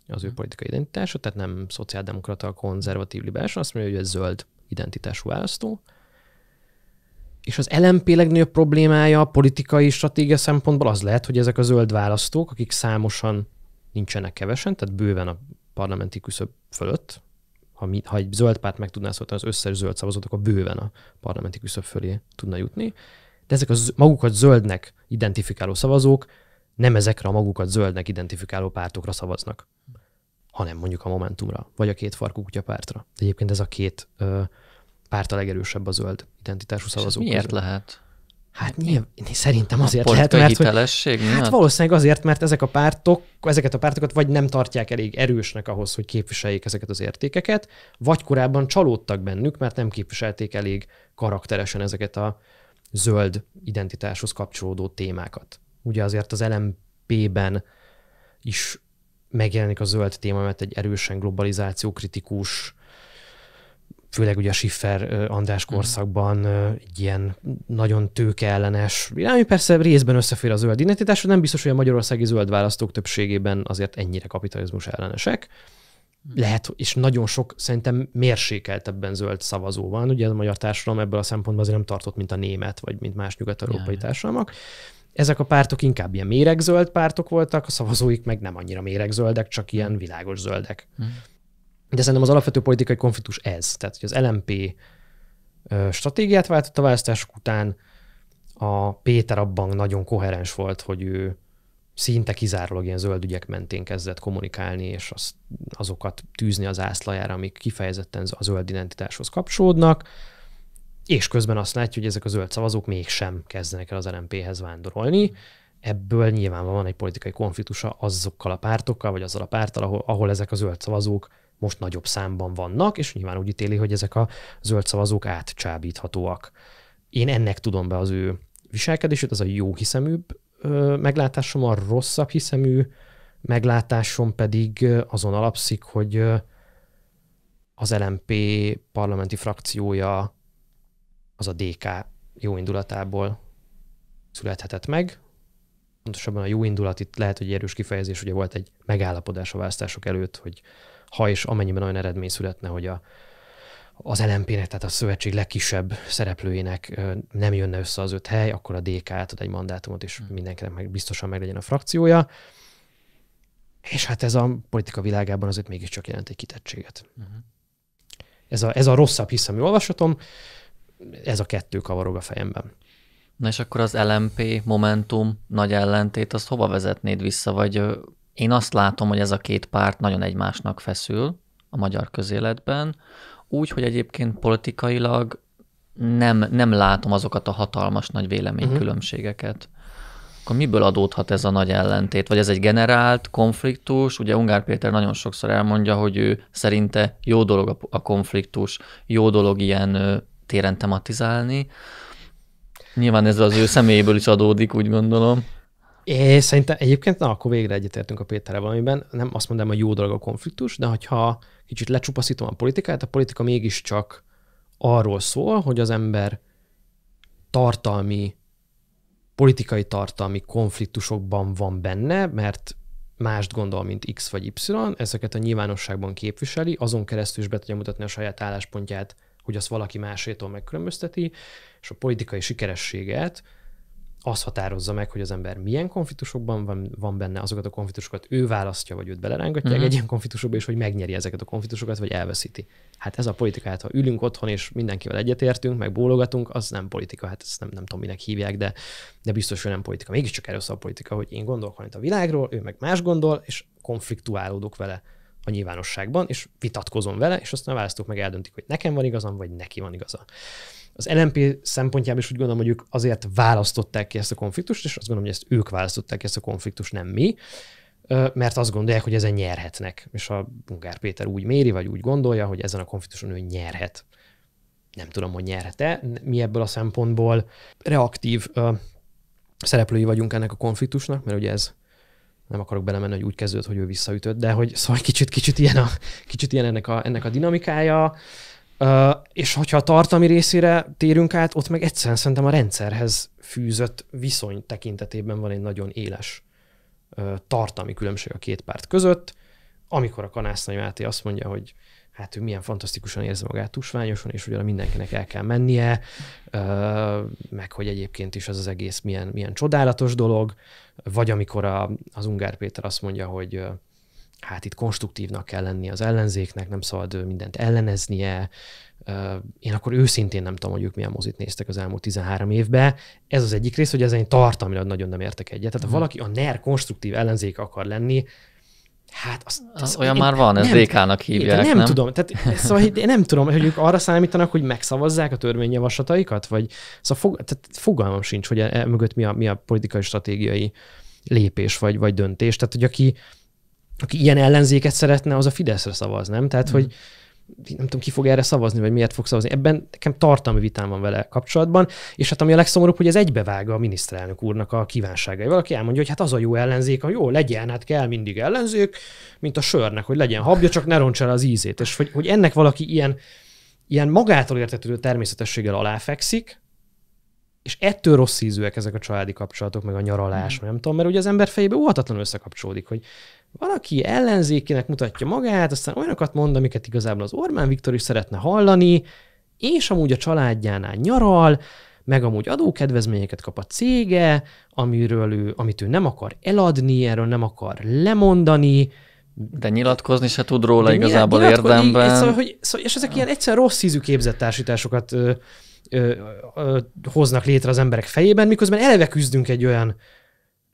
az ő politikai identitása, tehát nem szociáldemokrata, konzervatív liberális, azt mondja, hogy ez zöld identitású választó. És az LMP legnagyobb problémája a politikai stratégia szempontból az lehet, hogy ezek a zöld választók, akik számosan nincsenek kevesen, tehát bőven a parlamenti küszöb fölött, ha, mi, ha egy zöld párt meg tudná szólítani az összes zöld szavazót, akkor bőven a parlamenti küszöb fölé tudna jutni. De ezek a maguk zöldnek identifikáló szavazók nem ezekre a magukat zöldnek identifikáló pártokra szavaznak, hanem mondjuk a Momentumra, vagy a két farkú kutyapártra. De egyébként ez a két ö, párt a legerősebb a zöld identitású szavazók. Miért közül. lehet? Hát nyilván, szerintem azért a lehet, mert hogy, hát valószínűleg azért, mert ezek a pártok, ezeket a pártokat vagy nem tartják elég erősnek ahhoz, hogy képviseljék ezeket az értékeket, vagy korábban csalódtak bennük, mert nem képviselték elég karakteresen ezeket a zöld identitáshoz kapcsolódó témákat. Ugye azért az LMP-ben is megjelenik a zöld téma, mert egy erősen globalizációkritikus, főleg ugye a Schiffer András mhm. korszakban egy ilyen nagyon tőkeellenes, ami persze részben összefér a zöld identitás, nem biztos, hogy a magyarországi zöld választók többségében azért ennyire kapitalizmus ellenesek. Mhm. Lehet, és nagyon sok szerintem mérsékeltebben zöld szavazó van. Ugye a magyar társadalom ebből a szempontból azért nem tartott, mint a német, vagy mint más nyugat-európai yeah. társadalmak ezek a pártok inkább ilyen méregzöld pártok voltak, a szavazóik meg nem annyira méregzöldek, csak hm. ilyen világos zöldek. Hm. De szerintem az alapvető politikai konfliktus ez. Tehát, hogy az LMP stratégiát váltott a választások után, a Péter abban nagyon koherens volt, hogy ő szinte kizárólag ilyen zöld ügyek mentén kezdett kommunikálni, és azt, azokat tűzni az ászlajára, amik kifejezetten a zöld identitáshoz kapcsolódnak. És közben azt látjuk, hogy ezek a zöld szavazók mégsem kezdenek el az LMP-hez vándorolni. Ebből nyilván van egy politikai konfliktusa azokkal a pártokkal, vagy azzal a párttal, ahol, ahol ezek a zöld szavazók most nagyobb számban vannak, és nyilván úgy ítéli, hogy ezek a zöld szavazók átcsábíthatóak. Én ennek tudom be az ő viselkedését, az a jó hiszeműbb meglátásom, a rosszabb hiszemű meglátásom pedig azon alapszik, hogy az LMP parlamenti frakciója az a DK jó indulatából születhetett meg. Pontosabban a jó indulat itt lehet, hogy erős kifejezés, ugye volt egy megállapodás a választások előtt, hogy ha és amennyiben olyan eredmény születne, hogy a, az LMP-nek, tehát a szövetség legkisebb szereplőinek nem jönne össze az öt hely, akkor a DK átad egy mandátumot, és hmm. mindenkinek meg biztosan meglegyen a frakciója. És hát ez a politika világában azért mégiscsak jelent egy kitettséget. Uh-huh. Ez, a, ez a rosszabb hiszemű olvasatom ez a kettő kavarog a fejemben. Na és akkor az LMP, Momentum, nagy ellentét, azt hova vezetnéd vissza? Vagy én azt látom, hogy ez a két párt nagyon egymásnak feszül a magyar közéletben, úgy, hogy egyébként politikailag nem, nem látom azokat a hatalmas nagy véleménykülönbségeket. Uh-huh. Akkor miből adódhat ez a nagy ellentét? Vagy ez egy generált konfliktus? Ugye Ungár Péter nagyon sokszor elmondja, hogy ő szerinte jó dolog a konfliktus, jó dolog ilyen téren tematizálni. Nyilván ez az ő személyéből is adódik, úgy gondolom. É, szerintem egyébként, na, akkor végre egyetértünk a Péterre valamiben. Nem azt mondom, hogy jó dolog a konfliktus, de hogyha kicsit lecsupaszítom a politikát, a politika mégiscsak arról szól, hogy az ember tartalmi, politikai tartalmi konfliktusokban van benne, mert mást gondol, mint X vagy Y, ezeket a nyilvánosságban képviseli, azon keresztül is be tudja mutatni a saját álláspontját hogy azt valaki másétól megkülönbözteti, és a politikai sikerességet az határozza meg, hogy az ember milyen konfliktusokban van, van benne, azokat a konfliktusokat ő választja, vagy őt belerángatják mm-hmm. egy ilyen konfliktusokba, és hogy megnyeri ezeket a konfliktusokat, vagy elveszíti. Hát ez a hát ha ülünk otthon, és mindenkivel egyetértünk, meg bólogatunk, az nem politika, hát ezt nem, nem tudom, minek hívják, de, de biztos, hogy nem politika. Mégiscsak erről szól a politika, hogy én gondolok valamit a világról, ő meg más gondol, és konfliktuálódok vele a nyilvánosságban, és vitatkozom vele, és aztán a választók meg eldöntik, hogy nekem van igazam, vagy neki van igaza. Az LMP szempontjából is úgy gondolom, hogy ők azért választották ki ezt a konfliktust, és azt gondolom, hogy ezt ők választották ki ezt a konfliktust, nem mi, mert azt gondolják, hogy ezen nyerhetnek. És a Bungár Péter úgy méri, vagy úgy gondolja, hogy ezen a konfliktuson ő nyerhet. Nem tudom, hogy nyerhet-e. Mi ebből a szempontból reaktív szereplői vagyunk ennek a konfliktusnak, mert ugye ez nem akarok belemenni, hogy úgy kezdődött, hogy ő visszaütött, de hogy szóval kicsit, kicsit ilyen, a, kicsit ilyen ennek, a, ennek a dinamikája. Uh, és hogyha a tartalmi részére térünk át, ott meg egyszerűen szerintem a rendszerhez fűzött viszony tekintetében van egy nagyon éles uh, tartalmi különbség a két párt között, amikor a Kanásznai Máté azt mondja, hogy hát ő milyen fantasztikusan érzi magát tusványosan, és hogy arra mindenkinek el kell mennie, meg hogy egyébként is az az egész milyen, milyen csodálatos dolog, vagy amikor a, az Ungár Péter azt mondja, hogy hát itt konstruktívnak kell lenni az ellenzéknek, nem szabad mindent elleneznie, én akkor őszintén nem tudom, hogy ők milyen mozit néztek az elmúlt 13 évben. Ez az egyik rész, hogy ezen én tartalmilag nagyon nem értek egyet. Tehát ha mhm. valaki a NER konstruktív ellenzék akar lenni, Hát az, az olyan én, már van, ez DK-nak hívják, én, nem? Nem tudom, tehát, szóval én nem tudom, hogy ők arra számítanak, hogy megszavazzák a törvényjavaslataikat, vagy szóval fog, tehát fogalmam sincs, hogy e-, e mögött mi a, mi a politikai stratégiai lépés vagy, vagy döntés. Tehát, hogy aki, aki ilyen ellenzéket szeretne, az a Fideszre szavaz, nem? Tehát, mm. hogy nem tudom, ki fog erre szavazni, vagy miért fog szavazni. Ebben nekem tartalmi vitám van vele kapcsolatban, és hát ami a legszomorúbb, hogy ez egybevág a miniszterelnök úrnak a kívánságai. Valaki elmondja, hogy hát az a jó ellenzék, a jó legyen, hát kell mindig ellenzők, mint a sörnek, hogy legyen habja, csak ne roncs el az ízét. És hogy, hogy ennek valaki ilyen, ilyen magától értetődő természetességgel aláfekszik, és ettől rossz ízűek ezek a családi kapcsolatok, meg a nyaralás, mm. nem tudom, mert ugye az ember fejébe óhatatlanul összekapcsolódik, hogy valaki ellenzékének mutatja magát, aztán olyanokat mond, amiket igazából az Ormán Viktor is szeretne hallani, és amúgy a családjánál nyaral, meg amúgy adókedvezményeket kap a cége, amiről ő, amit ő nem akar eladni, erről nem akar lemondani, de nyilatkozni se tud róla De igazából érdemben. szóval, hogy, szóval, és ezek ilyen egyszer rossz ízű képzettársításokat ö, ö, ö, hoznak létre az emberek fejében, miközben eleve küzdünk egy olyan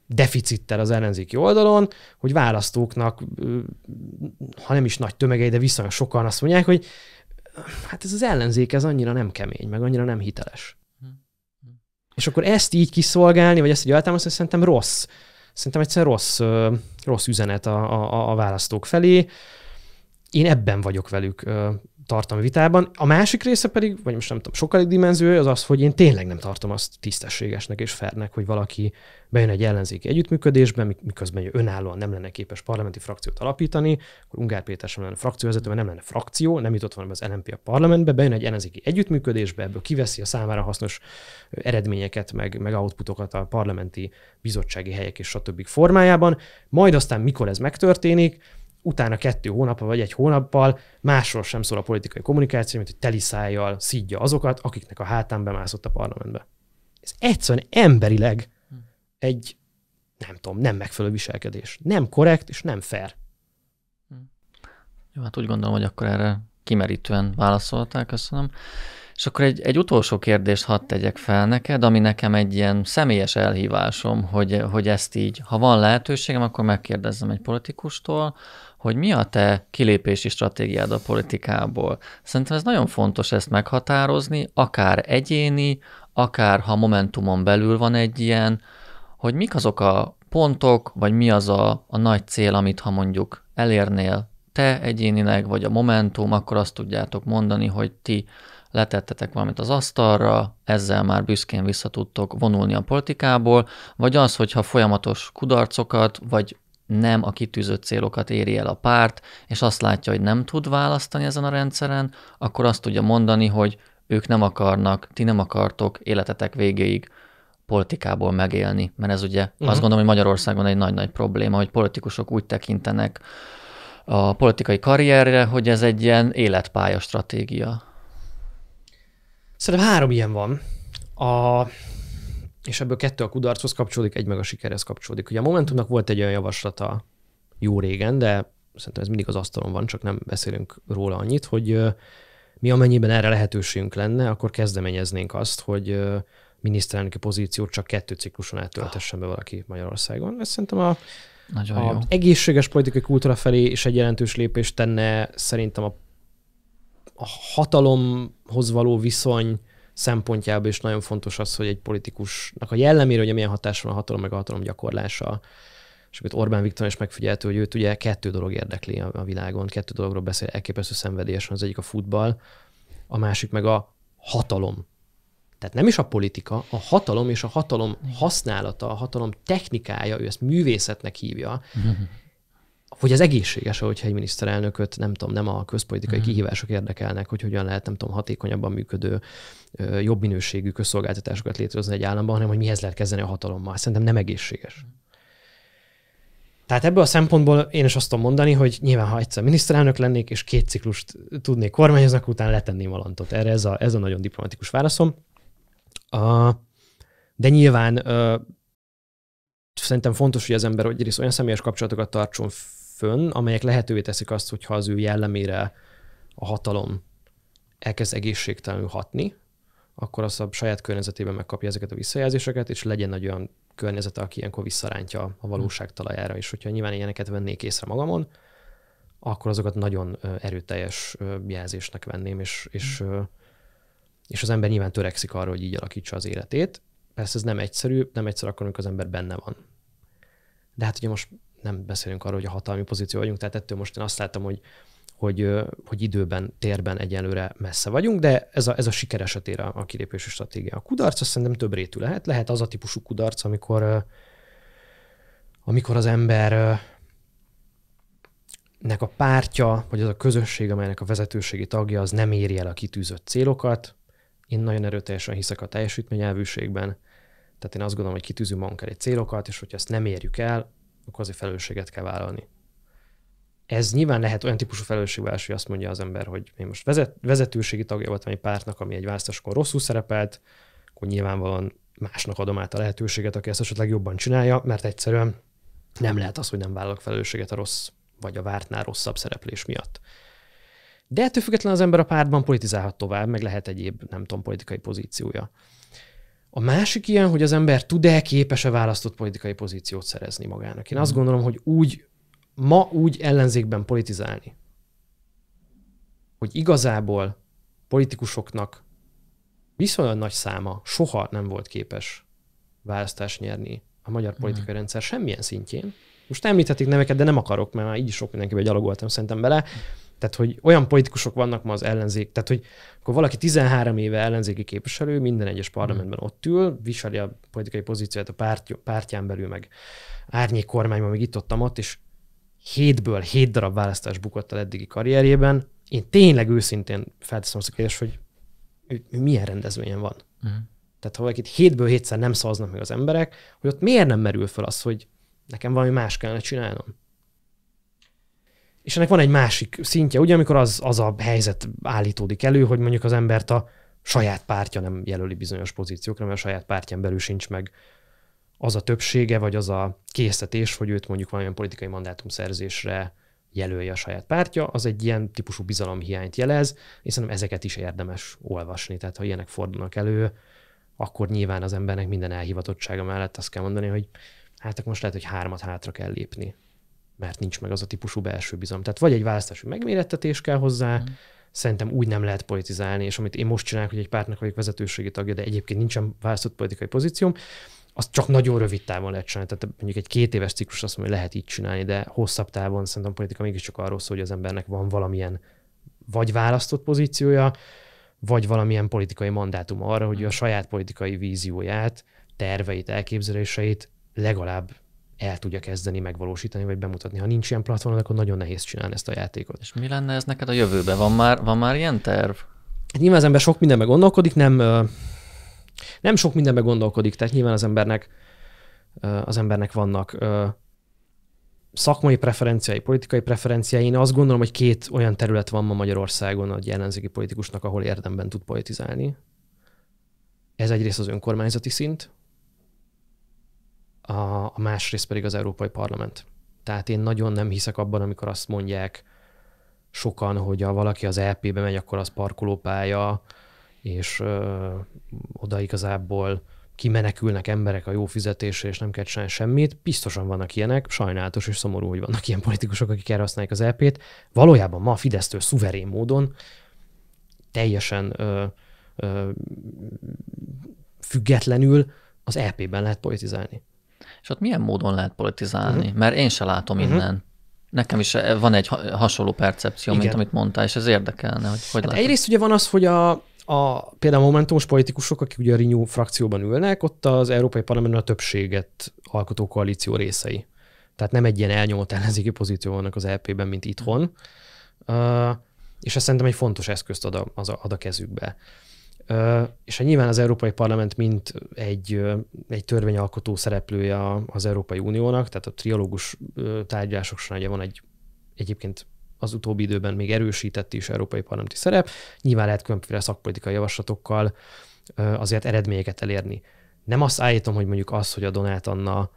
deficittel az ellenzéki oldalon, hogy választóknak, ha nem is nagy tömegei, de viszonylag sokan azt mondják, hogy hát ez az ellenzék, ez annyira nem kemény, meg annyira nem hiteles. És akkor ezt így kiszolgálni, vagy ezt így eltámasztani, szerintem rossz. Szerintem egyszerűen rossz, rossz üzenet a, a, a választók felé. Én ebben vagyok velük tartalmi vitában. A másik része pedig, vagy most nem tudom, sokkal dimenziója az az, hogy én tényleg nem tartom azt tisztességesnek és fernek, hogy valaki bejön egy ellenzéki együttműködésbe, miközben ő önállóan nem lenne képes parlamenti frakciót alapítani, akkor Ungár Péter sem lenne frakcióvezető, mert nem lenne frakció, nem jutott volna az LNP a parlamentbe, bejön egy ellenzéki együttműködésbe, ebből kiveszi a számára hasznos eredményeket, meg, meg outputokat a parlamenti bizottsági helyek és stb. formájában, majd aztán mikor ez megtörténik, utána kettő hónap vagy egy hónappal másról sem szól a politikai kommunikáció, mint hogy teliszájjal szídja azokat, akiknek a hátán bemászott a parlamentbe. Ez egyszerűen emberileg egy, nem tudom, nem megfelelő viselkedés. Nem korrekt és nem fair. Hm. Jó, hát úgy gondolom, hogy akkor erre kimerítően válaszoltál, köszönöm. És akkor egy, egy utolsó kérdést hadd tegyek fel neked, ami nekem egy ilyen személyes elhívásom, hogy, hogy ezt így, ha van lehetőségem, akkor megkérdezzem egy politikustól, hogy mi a te kilépési stratégiád a politikából. Szerintem ez nagyon fontos ezt meghatározni, akár egyéni, akár ha Momentumon belül van egy ilyen, hogy mik azok a pontok, vagy mi az a, a nagy cél, amit ha mondjuk elérnél te egyénileg, vagy a Momentum, akkor azt tudjátok mondani, hogy ti letettetek valamit az asztalra, ezzel már büszkén vissza tudtok vonulni a politikából, vagy az, hogyha folyamatos kudarcokat, vagy nem a kitűzött célokat éri el a párt, és azt látja, hogy nem tud választani ezen a rendszeren, akkor azt tudja mondani, hogy ők nem akarnak, ti nem akartok életetek végéig politikából megélni, mert ez ugye uh-huh. azt gondolom, hogy Magyarországon egy nagy-nagy probléma, hogy politikusok úgy tekintenek a politikai karrierre, hogy ez egy ilyen életpálya stratégia. Szerintem három ilyen van. A, és ebből kettő a kudarchoz kapcsolódik, egy meg a sikerhez kapcsolódik. Ugye a Momentumnak volt egy olyan javaslata jó régen, de szerintem ez mindig az asztalon van, csak nem beszélünk róla annyit, hogy mi amennyiben erre lehetőségünk lenne, akkor kezdeményeznénk azt, hogy miniszterelnöki pozíciót csak kettő cikluson át be valaki Magyarországon. Ez szerintem a, Nagyon a jó. egészséges politikai kultúra felé is egy jelentős lépést tenne, szerintem a a hatalomhoz való viszony szempontjából is nagyon fontos az, hogy egy politikusnak a jellemére, hogy milyen hatás van a hatalom, meg a hatalom gyakorlása. És amit Orbán Viktor is megfigyelte, hogy őt ugye kettő dolog érdekli a, világon, kettő dologról beszél elképesztő szenvedélyesen, az egyik a futball, a másik meg a hatalom. Tehát nem is a politika, a hatalom és a hatalom használata, a hatalom technikája, ő ezt művészetnek hívja, mhm hogy az egészséges, hogyha egy miniszterelnököt, nem tudom, nem a közpolitikai mhm. kihívások érdekelnek, hogy hogyan lehet, nem tudom, hatékonyabban működő, jobb minőségű közszolgáltatásokat létrehozni egy államban, hanem hogy mihez lehet kezdeni a hatalommal. Szerintem nem egészséges. Mhm. Tehát ebből a szempontból én is azt tudom mondani, hogy nyilván, ha egyszer miniszterelnök lennék, és két ciklust tudnék kormányozni, akkor utána letenném valantot. Erre ez a, ez a nagyon diplomatikus válaszom. de nyilván szerintem fontos, hogy az ember egyrészt olyan személyes kapcsolatokat tartson fönn, amelyek lehetővé teszik azt, hogyha az ő jellemére a hatalom elkezd egészségtelenül hatni, akkor az a saját környezetében megkapja ezeket a visszajelzéseket, és legyen egy olyan környezete, aki ilyenkor visszarántja a valóság talajára. És hogyha nyilván ilyeneket vennék észre magamon, akkor azokat nagyon erőteljes jelzésnek venném, és, és, és az ember nyilván törekszik arra, hogy így alakítsa az életét. Persze ez nem egyszerű, nem egyszer akkor, amikor az ember benne van. De hát ugye most nem beszélünk arról, hogy a hatalmi pozíció vagyunk, tehát ettől most én azt láttam, hogy, hogy, hogy időben, térben egyenlőre messze vagyunk, de ez a, ez a siker esetére a kilépési stratégia. A kudarc azt szerintem több rétű lehet. Lehet az a típusú kudarc, amikor, amikor az ember nek a pártja, vagy az a közösség, amelynek a vezetőségi tagja, az nem éri el a kitűzött célokat. Én nagyon erőteljesen hiszek a teljesítményelvűségben, tehát én azt gondolom, hogy kitűzünk magunk egy célokat, és hogyha ezt nem érjük el, akkor azért felelősséget kell vállalni. Ez nyilván lehet olyan típusú felelősségvállás, hogy azt mondja az ember, hogy én most vezet, vezetőségi tagja voltam egy pártnak, ami egy választáskor rosszul szerepelt, akkor nyilvánvalóan másnak adom át a lehetőséget, aki ezt esetleg jobban csinálja, mert egyszerűen nem lehet az, hogy nem vállalok felelősséget a rossz vagy a vártnál rosszabb szereplés miatt. De ettől függetlenül az ember a pártban politizálhat tovább, meg lehet egyéb, nem tudom, politikai pozíciója. A másik ilyen, hogy az ember tud-e, képes-e választott politikai pozíciót szerezni magának. Én azt mhm. gondolom, hogy úgy, ma úgy ellenzékben politizálni, hogy igazából politikusoknak viszonylag nagy száma soha nem volt képes választást nyerni a magyar mhm. politikai rendszer semmilyen szintjén. Most említhetik neveket, de nem akarok, mert már így is sok mindenkivel gyalogoltam szerintem bele. Tehát, hogy olyan politikusok vannak ma az ellenzék, tehát, hogy akkor valaki 13 éve ellenzéki képviselő, minden egyes parlamentben ott ül, viseli a politikai pozícióját a párt, pártján belül, meg árnyék kormányban, meg itt ott, ott, és hétből hét darab választás bukott el eddigi karrierjében. Én tényleg őszintén felteszem azt a kérdést, hogy milyen rendezvényen van. Uh-huh. Tehát ha valakit hétből hétszer nem szavaznak meg az emberek, hogy ott miért nem merül fel az, hogy nekem valami más kellene csinálnom. És ennek van egy másik szintje, ugye, amikor az, az a helyzet állítódik elő, hogy mondjuk az embert a saját pártja nem jelöli bizonyos pozíciókra, mert a saját pártján belül sincs meg az a többsége, vagy az a késztetés, hogy őt mondjuk valamilyen politikai mandátum szerzésre jelölje a saját pártja, az egy ilyen típusú bizalomhiányt jelez, és szerintem ezeket is érdemes olvasni. Tehát ha ilyenek fordulnak elő, akkor nyilván az embernek minden elhivatottsága mellett azt kell mondani, hogy hát akkor most lehet, hogy hármat hátra kell lépni mert nincs meg az a típusú belső bizalom. Tehát vagy egy választási megmérettetés kell hozzá, mm. szerintem úgy nem lehet politizálni, és amit én most csinálok, hogy egy pártnak vagyok vezetőségi tagja, de egyébként nincsen választott politikai pozícióm, az csak nagyon rövid távon lehet csinálni. Tehát mondjuk egy két éves ciklus azt mondja, hogy lehet így csinálni, de hosszabb távon szerintem a politika mégiscsak arról szól, hogy az embernek van valamilyen vagy választott pozíciója, vagy valamilyen politikai mandátum arra, hogy a saját politikai vízióját, terveit, elképzeléseit legalább el tudja kezdeni megvalósítani, vagy bemutatni. Ha nincs ilyen platform, akkor nagyon nehéz csinálni ezt a játékot. És mi lenne ez neked a jövőben? Van már, van már ilyen terv? Hát nyilván az ember sok mindenbe gondolkodik, nem, nem sok mindenbe gondolkodik, tehát nyilván az embernek, az embernek vannak szakmai preferenciái, politikai preferenciái. Én azt gondolom, hogy két olyan terület van ma Magyarországon a ellenzéki politikusnak, ahol érdemben tud politizálni. Ez egyrészt az önkormányzati szint, a, a másrészt pedig az Európai Parlament. Tehát én nagyon nem hiszek abban, amikor azt mondják sokan, hogy ha valaki az LP-be megy, akkor az parkolópálya, és ö, oda igazából kimenekülnek emberek a jó fizetésre, és nem kell csinálni semmit. Biztosan vannak ilyenek, sajnálatos és szomorú, hogy vannak ilyen politikusok, akik erre használják az lp t Valójában ma a Fidesztől szuverén módon teljesen ö, ö, függetlenül az lp ben lehet politizálni. És ott milyen módon lehet politizálni? Uh-huh. Mert én se látom uh-huh. innen. Nekem is eh, van egy hasonló percepció, Igen. mint amit mondtál, és ez érdekelne, hogy hogy hát lehet. Egyrészt ugye van az, hogy a, a például momentumos politikusok, akik ugye a Renew frakcióban ülnek, ott az Európai Parlamentben a többséget alkotó koalíció részei. Tehát nem egy ilyen elnyomott ellenzéki pozíció vannak az LP-ben, e mint itthon. Uh, és ez szerintem egy fontos eszközt ad a, az a, ad a kezükbe. És ha hát nyilván az Európai Parlament, mint egy, egy törvényalkotó szereplője az Európai Uniónak, tehát a triológus tárgyalások során ugye van egy egyébként az utóbbi időben még erősített is Európai Parlamenti szerep, nyilván lehet különféle szakpolitikai javaslatokkal azért eredményeket elérni. Nem azt állítom, hogy mondjuk az, hogy a Donát Anna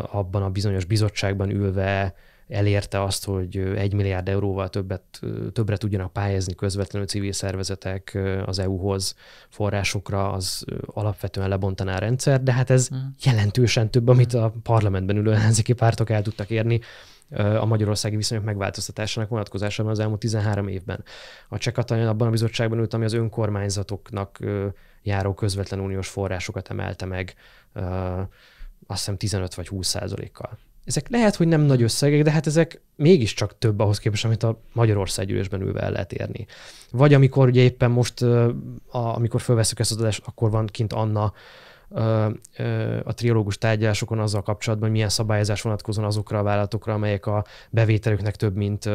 abban a bizonyos bizottságban ülve elérte azt, hogy egy milliárd euróval többet, többre tudjanak pályázni közvetlenül civil szervezetek az EU-hoz forrásokra, az alapvetően lebontaná a rendszer, de hát ez hmm. jelentősen több, amit hmm. a parlamentben ülő ellenzéki pártok el tudtak érni a magyarországi viszonyok megváltoztatásának vonatkozásában az elmúlt 13 évben. A Csekatanyan abban a bizottságban ült, ami az önkormányzatoknak járó közvetlen uniós forrásokat emelte meg azt hiszem 15 vagy 20 százalékkal ezek lehet, hogy nem nagy összegek, de hát ezek mégiscsak több ahhoz képest, amit a gyűlésben ülve el lehet érni. Vagy amikor ugye éppen most, amikor fölveszük ezt az adást, akkor van kint Anna a, a triológus tárgyalásokon azzal kapcsolatban, hogy milyen szabályozás vonatkozon azokra a vállalatokra, amelyek a bevételüknek több mint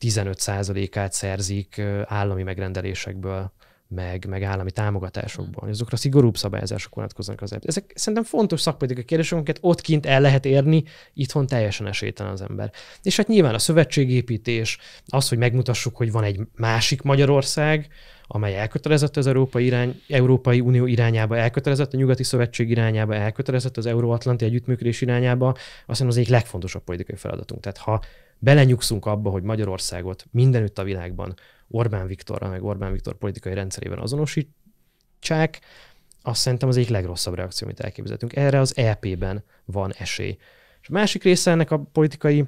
15%-át szerzik állami megrendelésekből meg, meg állami támogatásokban. Mm. Azokra szigorúbb szabályozások vonatkoznak az Ezek szerintem fontos szakpolitikai kérdések, amiket ott kint el lehet érni, itthon teljesen esélytelen az ember. És hát nyilván a szövetségépítés, az, hogy megmutassuk, hogy van egy másik Magyarország, amely elkötelezett az Európai, irány, Európai Unió irányába, elkötelezett a Nyugati Szövetség irányába, elkötelezett az Euróatlanti Együttműködés irányába, azt hiszem az egyik legfontosabb politikai feladatunk. Tehát ha belenyugszunk abba, hogy Magyarországot mindenütt a világban Orbán Viktorra, meg Orbán Viktor politikai rendszerében azonosítsák, azt szerintem az egyik legrosszabb reakció, amit elképzeltünk. Erre az EP-ben van esély. És a másik része ennek a politikai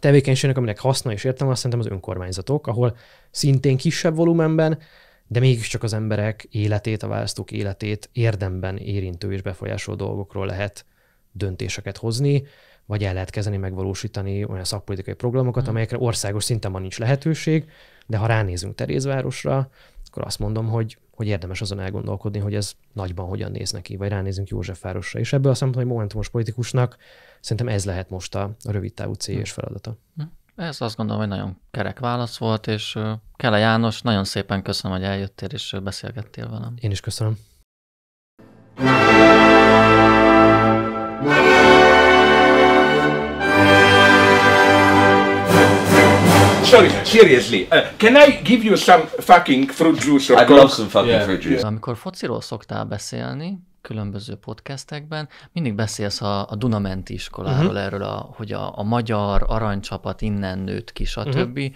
tevékenységnek, aminek haszna és értelme, azt szerintem az önkormányzatok, ahol szintén kisebb volumenben, de mégiscsak az emberek életét, a választók életét érdemben érintő és befolyásoló dolgokról lehet döntéseket hozni, vagy el lehet kezdeni megvalósítani olyan szakpolitikai programokat, hmm. amelyekre országos szinten van nincs lehetőség, de ha ránézünk Terézvárosra, akkor azt mondom, hogy, hogy érdemes azon elgondolkodni, hogy ez nagyban hogyan néz neki, vagy ránézünk Józsefvárosra. És ebből a szempontból, hogy momentumos politikusnak szerintem ez lehet most a, rövid távú cél hm. és feladata. Hm. Ez azt gondolom, hogy nagyon kerek válasz volt, és Kele János, nagyon szépen köszönöm, hogy eljöttél és beszélgettél velem. Én is köszönöm. Yeah. sorry, seriously. Uh, can I give you some fucking fruit juice or I'd love some fucking yeah. fruit juice. Amikor fociról szoktál beszélni, különböző podcastekben, mindig beszélsz a, a Dunamenti iskoláról, uh-huh. erről, a, hogy a, a magyar aranycsapat innen nőtt ki, mhm. stb. Uh-huh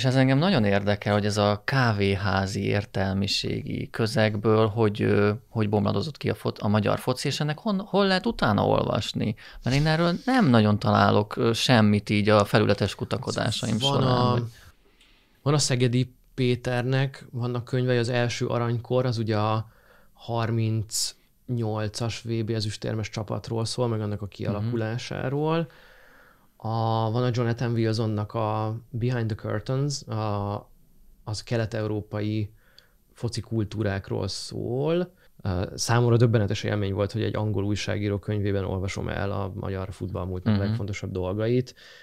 és ez engem nagyon érdekel, hogy ez a kávéházi értelmiségi közegből, hogy, hogy bomladozott ki a, fot, a magyar foci, és ennek hon, hol lehet utána olvasni? Mert én erről nem nagyon találok semmit így a felületes kutakodásaim van során. A, hogy... Van a Szegedi Péternek, vannak könyvei, az első aranykor, az ugye a 38-as VB ezüstérmes csapatról szól, meg annak a kialakulásáról. Mm-hmm. A, van a Jonathan Wilsonnak a Behind the Curtains, a, az kelet-európai foci kultúrákról szól. Számomra döbbenetes élmény volt, hogy egy angol újságíró könyvében olvasom el a magyar futball uh-huh. legfontosabb dolgait,